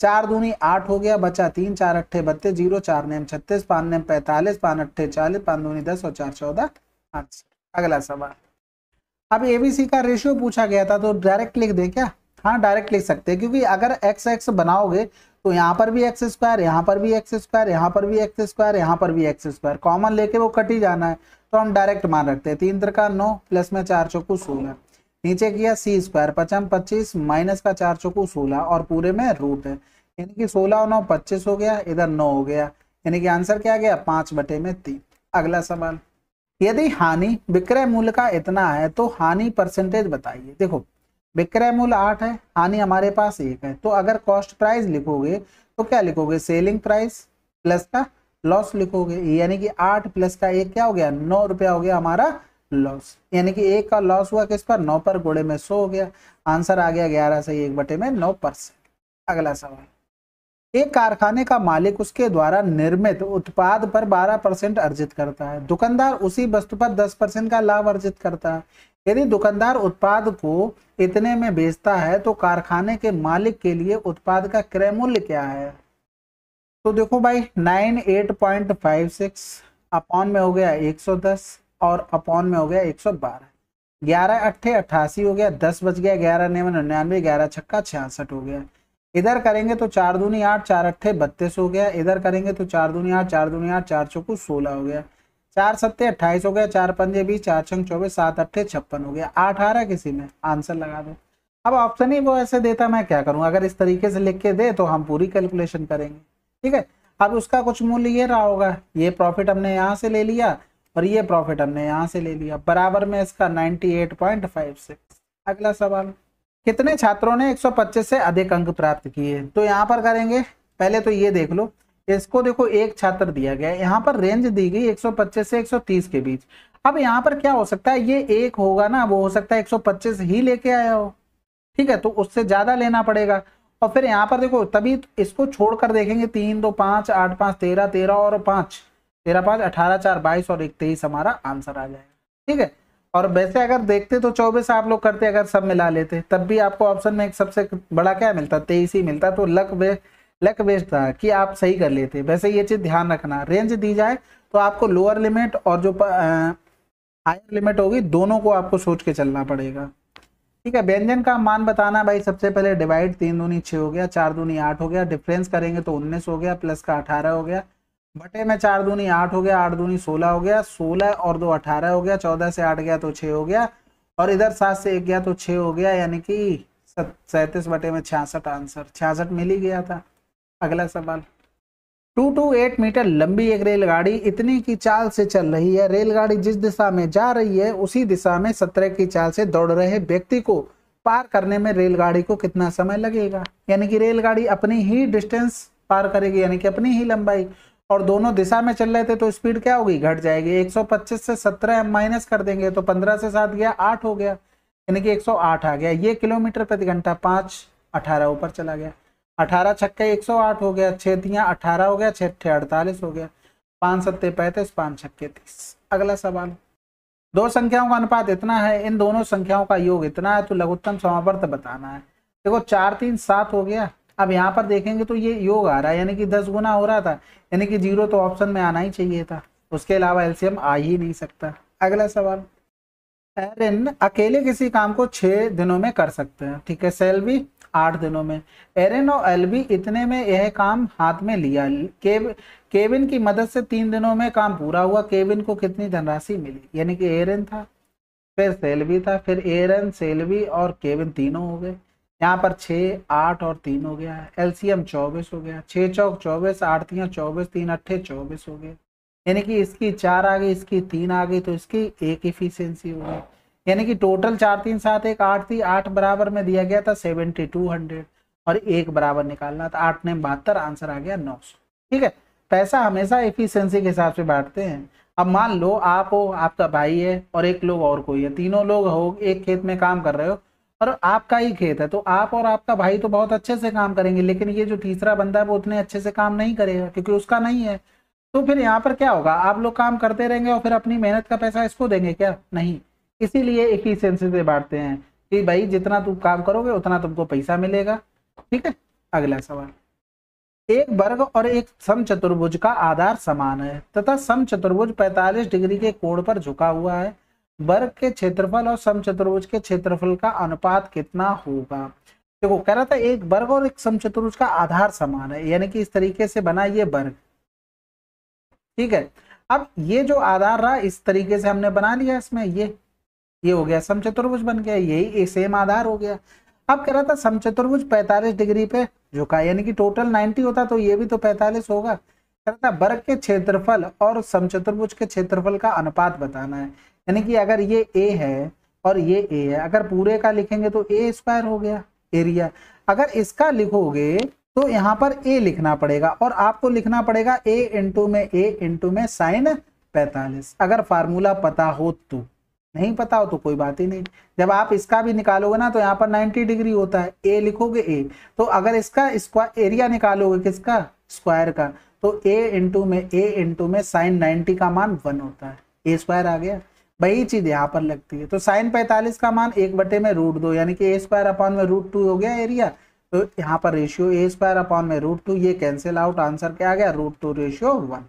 चार दूनी आठ हो गया बचा तीन चार अट्ठे बत्तीस जीरो चार नेम छत्तीस पाँच नेम पैंतालीस पाँच अट्ठे चालीस पाँच दूनी दस और चार चौदह आंसर अगला सवाल अब एबीसी का रेशियो पूछा गया था तो डायरेक्ट लिख दें क्या हाँ डायरेक्ट लिख सकते हैं क्योंकि अगर एक्स एक्स बनाओगे तो यहाँ पर भी एक्स स्क्वायर यहाँ पर भी एक्स स्क्वायर यहाँ पर भी एक्स स्क्वायर यहाँ पर भी एक्स स्क्वायर कॉमन लेके वो कट ही जाना है तो हम डायरेक्ट मान रखते हैं तीन त्रिका नौ प्लस में चार चौकू सोलह नीचे किया सी स्क्वायर पचम पच्चीस माइनस का चार चौकू सोलह और पूरे में रूट है यानी कि सोलह और नौ पच्चीस हो गया इधर नौ हो गया यानी कि आंसर क्या गया पांच बटे में तीन अगला सवाल यदि हानि विक्रय मूल्य का इतना है तो हानि परसेंटेज बताइए देखो विक्रय मूल्य आठ है हानि हमारे पास एक है तो अगर कॉस्ट प्राइस लिखोगे तो क्या लिखोगे सेलिंग प्राइस प्लस का लॉस लिखोगे यानी कि आठ प्लस का एक क्या हो गया नौ रुपया हो गया हमारा लॉस यानी कि एक का लॉस हुआ किस पर नौ पर घोड़े में सो हो गया आंसर आ गया ग्यारह से एक बटे में नौ परसेंट अगला सवाल एक कारखाने का मालिक उसके द्वारा निर्मित उत्पाद पर 12 परसेंट अर्जित करता है दुकानदार उसी वस्तु पर 10 परसेंट का लाभ अर्जित करता है यदि दुकानदार उत्पाद को इतने में बेचता है तो कारखाने के मालिक के लिए उत्पाद का क्रय मूल्य क्या है तो देखो भाई 98.56 अपॉन में हो गया 110 और अपॉन में हो गया 112 ग्यारह अट्ठे अट्ठासी हो गया दस बज गया ग्यारह नेवन निन्यानवे ग्यारह छक्का छियासठ हो गया इधर करेंगे तो चार दूनी आठ चार अट्ठे बत्तीस हो गया इधर करेंगे तो चार दूनी आठ चार दूनी आठ चार चौकू सोलह हो गया चार सत्ते अट्ठाईस हो गया चार पंजे बीस चार छंग चौबीस सात अट्ठे छप्पन हो गया आठ आ रहा है किसी में आंसर लगा दो अब ऑप्शन ही वो ऐसे देता मैं क्या करूँ अगर इस तरीके से लिख के दे तो हम पूरी कैलकुलेशन करेंगे ठीक है अब उसका कुछ मूल्य ये रहा होगा ये प्रॉफिट हमने यहाँ से ले लिया और ये प्रॉफिट हमने यहाँ से ले लिया बराबर में इसका नाइन्टी अगला सवाल कितने छात्रों ने 125 से अधिक अंक प्राप्त किए तो यहाँ पर करेंगे पहले तो ये देख लो इसको देखो एक छात्र दिया गया यहाँ पर रेंज दी गई 125 से 130 के बीच अब यहाँ पर क्या हो सकता है ये एक होगा ना वो हो सकता है 125 ही लेके आया हो ठीक है तो उससे ज्यादा लेना पड़ेगा और फिर यहाँ पर देखो तभी इसको छोड़कर देखेंगे तीन दो पांच आठ पांच तेरह तेरह और पांच तेरह पांच अठारह चार बाईस और एक तेईस हमारा आंसर आ जाएगा ठीक है और वैसे अगर देखते तो चौबीस आप लोग करते अगर सब मिला लेते तब भी आपको ऑप्शन में एक सबसे बड़ा क्या मिलता तेईस ही मिलता तो लक वे लक बेस्ड था कि आप सही कर लेते वैसे ये चीज़ ध्यान रखना रेंज दी जाए तो आपको लोअर लिमिट और जो हायर लिमिट होगी दोनों को आपको सोच के चलना पड़ेगा ठीक है व्यंजन का मान बताना भाई सबसे पहले डिवाइड तीन दूनी छः हो गया चार दूनी आठ हो गया डिफरेंस करेंगे तो उन्नीस हो गया प्लस का अठारह हो गया बटे में चार दूनी आठ हो गया आठ दूनी सोलह हो गया सोलह और दो अठारह हो गया चौदह से आठ गया तो छः हो गया और इधर सात से एक गया तो छः हो गया यानी कि सैंतीस बटे में छियासठ आंसर छियासठ मिल ही गया था अगला सवाल टू टू एट मीटर लंबी एक रेलगाड़ी इतनी की चाल से चल रही है रेलगाड़ी जिस दिशा में जा रही है उसी दिशा में सत्रह की चाल से दौड़ रहे व्यक्ति को पार करने में रेलगाड़ी को कितना समय लगेगा यानी कि रेलगाड़ी अपनी ही डिस्टेंस पार करेगी यानी कि अपनी ही लंबाई और दोनों दिशा में चल रहे थे तो स्पीड क्या होगी घट जाएगी 125 से 17 माइनस कर देंगे तो 15 से सात गया 8 हो गया यानी कि 108 आ गया ये किलोमीटर प्रति घंटा 5 18 ऊपर चला गया अठारह छक्के एक सौ आठ हो गया छः अठारह हो गया छठे अड़तालीस हो गया पाँच सत्ते पैंतीस पाँच छक्के तीस अगला सवाल दो संख्याओं का अनुपात इतना है इन दोनों संख्याओं का योग इतना है तो लघुत्तम समावर्त बताना है देखो चार तीन सात हो गया अब यहाँ पर देखेंगे तो ये योग आ रहा है यानी कि दस गुना हो रहा था यानी कि जीरो तो ऑप्शन में आना ही चाहिए था उसके अलावा एलसीएम आ ही नहीं सकता अगला सवाल एरिन अकेले किसी काम को छः दिनों में कर सकते हैं ठीक है सेल्वी आठ दिनों में एरेनो एलबी इतने में यह काम हाथ में लिया केव, केविन की मदद से तीन दिनों में काम पूरा हुआ केविन को कितनी धनराशि मिली यानी कि एरन था फिर सेल्वी था फिर एरन सेल्वी और केविन तीनों हो गए यहाँ पर छः आठ और तीन हो गया एलसीएम चौबीस हो गया छः चौक चौबीस तीन चौबीस तीन अट्ठे चौबीस हो गए यानी कि इसकी चार आ गई इसकी तीन आ गई तो इसकी एक इफिशेंसी हो गई यानी कि टोटल चार तीन सात एक आठ थी आठ बराबर में दिया गया था सेवेंटी टू हंड्रेड और एक बराबर निकालना था आठ ने बहत्तर आंसर आ गया नौ सौ ठीक है पैसा हमेशा एफिशिएंसी के हिसाब से बांटते हैं अब मान लो आप हो आपका भाई है और एक लोग और कोई है तीनों लोग हो एक खेत में काम कर रहे हो और आपका ही खेत है तो आप और आपका भाई तो बहुत अच्छे से काम करेंगे लेकिन ये जो तीसरा बंदा है वो उतने अच्छे से काम नहीं करेगा क्योंकि उसका नहीं है तो फिर यहाँ पर क्या होगा आप लोग काम करते रहेंगे और फिर अपनी मेहनत का पैसा इसको देंगे क्या नहीं इसीलिए एफिशिएंसी से बांटते हैं कि भाई जितना तुम काम करोगे उतना तुमको पैसा मिलेगा ठीक है अगला सवाल एक वर्ग और एक सम चतुर्भुज का आधार समान है तथा सम चतुर्भुज 45 डिग्री के कोण पर झुका हुआ है वर्ग के क्षेत्रफल और सम चतुर्भुज के क्षेत्रफल का अनुपात कितना होगा देखो कह रहा था एक वर्ग और एक सम चतुर्भुज का आधार समान है यानी कि इस तरीके से बना ये वर्ग ठीक है अब ये जो आधार रहा इस तरीके से हमने बना लिया इसमें ये ये हो गया समचतुर्भुज बन गया यही सेम आधार हो गया अब कह रहा था समचतुर्भुज 45 डिग्री पे झुका यानी कि टोटल 90 होता तो ये भी तो 45 होगा कह रहा था वर्ग के क्षेत्रफल और समचतुर्भुज के क्षेत्रफल का अनुपात बताना है यानी कि अगर ये ए है और ये ए है अगर पूरे का लिखेंगे तो ए स्क्वायर हो गया एरिया अगर इसका लिखोगे तो यहाँ पर ए लिखना पड़ेगा और आपको लिखना पड़ेगा ए इंटू में ए इंटू में साइन पैतालीस अगर फार्मूला पता हो तो नहीं पता हो तो कोई बात ही नहीं जब आप इसका भी निकालोगे ना तो यहाँ पर 90 डिग्री होता है ए लिखोगे ए तो अगर इसका स्क्वायर एरिया निकालोगे किसका स्क्वायर का तो ए इंटू में ए इंटू में साइन 90 का मान वन होता है ए स्क्वायर आ गया वही चीज यहाँ पर लगती है तो साइन 45 का मान एक बटे में रूट दो यानी कि ए स्क्वायर अपॉन में रूट टू हो गया एरिया तो यहाँ पर रेशियो ए स्क्वायर अपॉन में रूट टू ये कैंसिल आउट आंसर क्या आ गया रूट टू रेशियो वन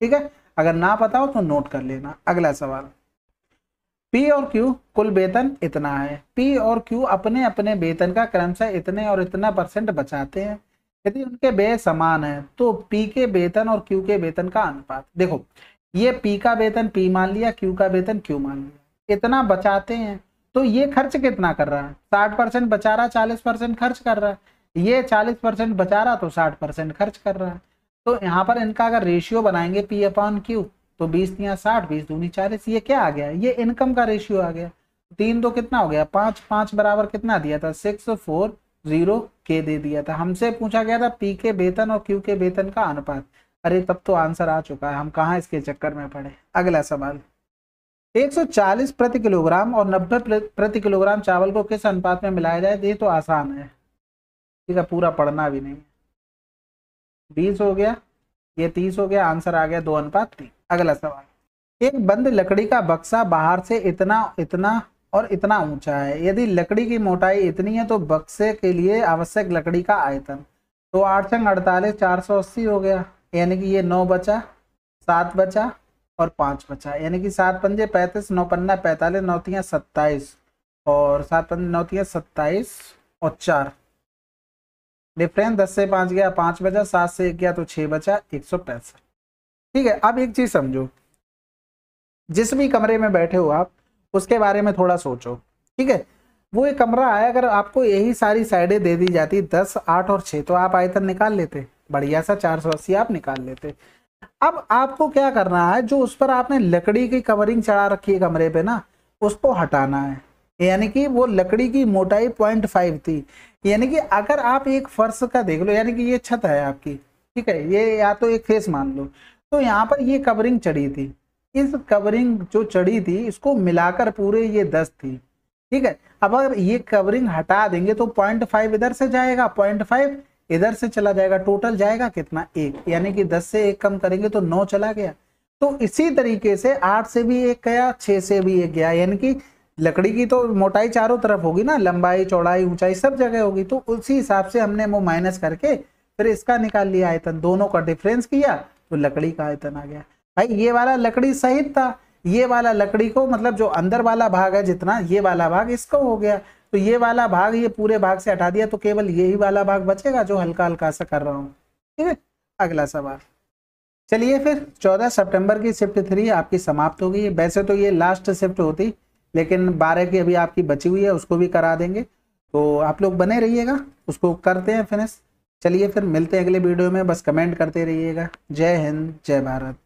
ठीक है अगर ना पता हो तो नोट कर लेना अगला सवाल पी और क्यू कुल वेतन इतना है पी और क्यू अपने अपने वेतन का क्रमशः इतने और इतना परसेंट बचाते हैं यदि उनके बे समान है तो पी के वेतन और क्यू के वेतन का अनुपात देखो ये पी का वेतन पी मान लिया क्यू का वेतन क्यू मान लिया इतना बचाते हैं तो ये खर्च कितना कर रहा है साठ परसेंट बचा रहा है चालीस परसेंट खर्च कर रहा है ये चालीस परसेंट बचा रहा तो साठ परसेंट खर्च कर रहा है तो यहाँ पर इनका अगर रेशियो बनाएंगे पी अपॉन क्यू तो बीस या साठ बीस दूनी चालीस ये क्या आ गया ये इनकम का रेशियो आ गया तीन दो कितना हो गया पाँच पांच बराबर कितना दिया था सिक्स फोर जीरो के दे दिया था हमसे पूछा गया था पी के वेतन और क्यू के वेतन का अनुपात अरे तब तो आंसर आ चुका है हम कहाँ इसके चक्कर में पड़े अगला सवाल 140 प्रति किलोग्राम और 90 प्रति किलोग्राम चावल को किस अनुपात में मिलाया जाए ये तो आसान है ठीक है पूरा पढ़ना भी नहीं बीस हो गया ये तीस हो गया आंसर आ गया दो अनुपात तीन अगला सवाल एक बंद लकड़ी का बक्सा बाहर से इतना इतना और इतना ऊंचा है यदि लकड़ी की मोटाई इतनी है तो बक्से के लिए आवश्यक लकड़ी का आयतन तो आठ संग अड़तालीस चार सौ अस्सी हो गया यानी कि ये नौ बचा सात बचा और पाँच बचा यानी कि सात पंजे पैंतीस नौ पन्ना पैंतालीस नौतियाँ सत्ताईस और सात पंजे नौतियाँ सत्ताईस और चार डिफरेंस दस से पाँच गया पाँच बचा सात से एक गया तो छः बचा एक सौ पैंसठ ठीक है अब एक चीज समझो जिस भी कमरे में बैठे हो आप उसके बारे में थोड़ा सोचो ठीक है वो एक कमरा है अगर आपको यही सारी साइडें दे दी जाती दस आठ और छः तो आप आयतन निकाल लेते बढ़िया सा चार सौ अस्सी आप निकाल लेते अब आपको क्या करना है जो उस पर आपने लकड़ी की कवरिंग चढ़ा रखी है कमरे पे ना उसको हटाना है यानी कि वो लकड़ी की मोटाई पॉइंट फाइव थी यानी कि अगर आप एक फर्श का देख लो यानी कि ये छत है आपकी ठीक है ये या तो एक फेस मान लो तो यहाँ पर ये कवरिंग चढ़ी थी इस कवरिंग जो चढ़ी थी इसको मिलाकर पूरे ये दस थी ठीक है अब अगर ये कवरिंग हटा देंगे तो पॉइंट फाइव इधर से जाएगा पॉइंट फाइव इधर से चला जाएगा टोटल जाएगा कितना एक यानी कि दस से एक कम करेंगे तो नौ चला गया तो इसी तरीके से आठ से भी एक गया छः से भी एक गया यानी कि लकड़ी की तो मोटाई चारों तरफ होगी ना लंबाई चौड़ाई ऊंचाई सब जगह होगी तो उसी हिसाब से हमने वो माइनस करके फिर इसका निकाल लिया आयतन दोनों का डिफरेंस किया तो लकड़ी का आयतन आ गया भाई ये वाला लकड़ी सहित था ये वाला लकड़ी को मतलब जो अंदर वाला भाग है जितना ये वाला भाग इसको हो गया तो ये वाला भाग ये पूरे भाग से हटा दिया तो केवल ही वाला भाग बचेगा जो हल्का हल्का सा कर रहा हूँ ठीक है अगला सवाल चलिए फिर चौदह सितंबर की शिफ्ट थ्री आपकी समाप्त हो गई वैसे तो ये लास्ट शिफ्ट होती लेकिन बारह की अभी आपकी बची हुई है उसको भी करा देंगे तो आप लोग बने रहिएगा उसको करते हैं फिनिश चलिए फिर मिलते हैं अगले वीडियो में बस कमेंट करते रहिएगा जय हिंद जय भारत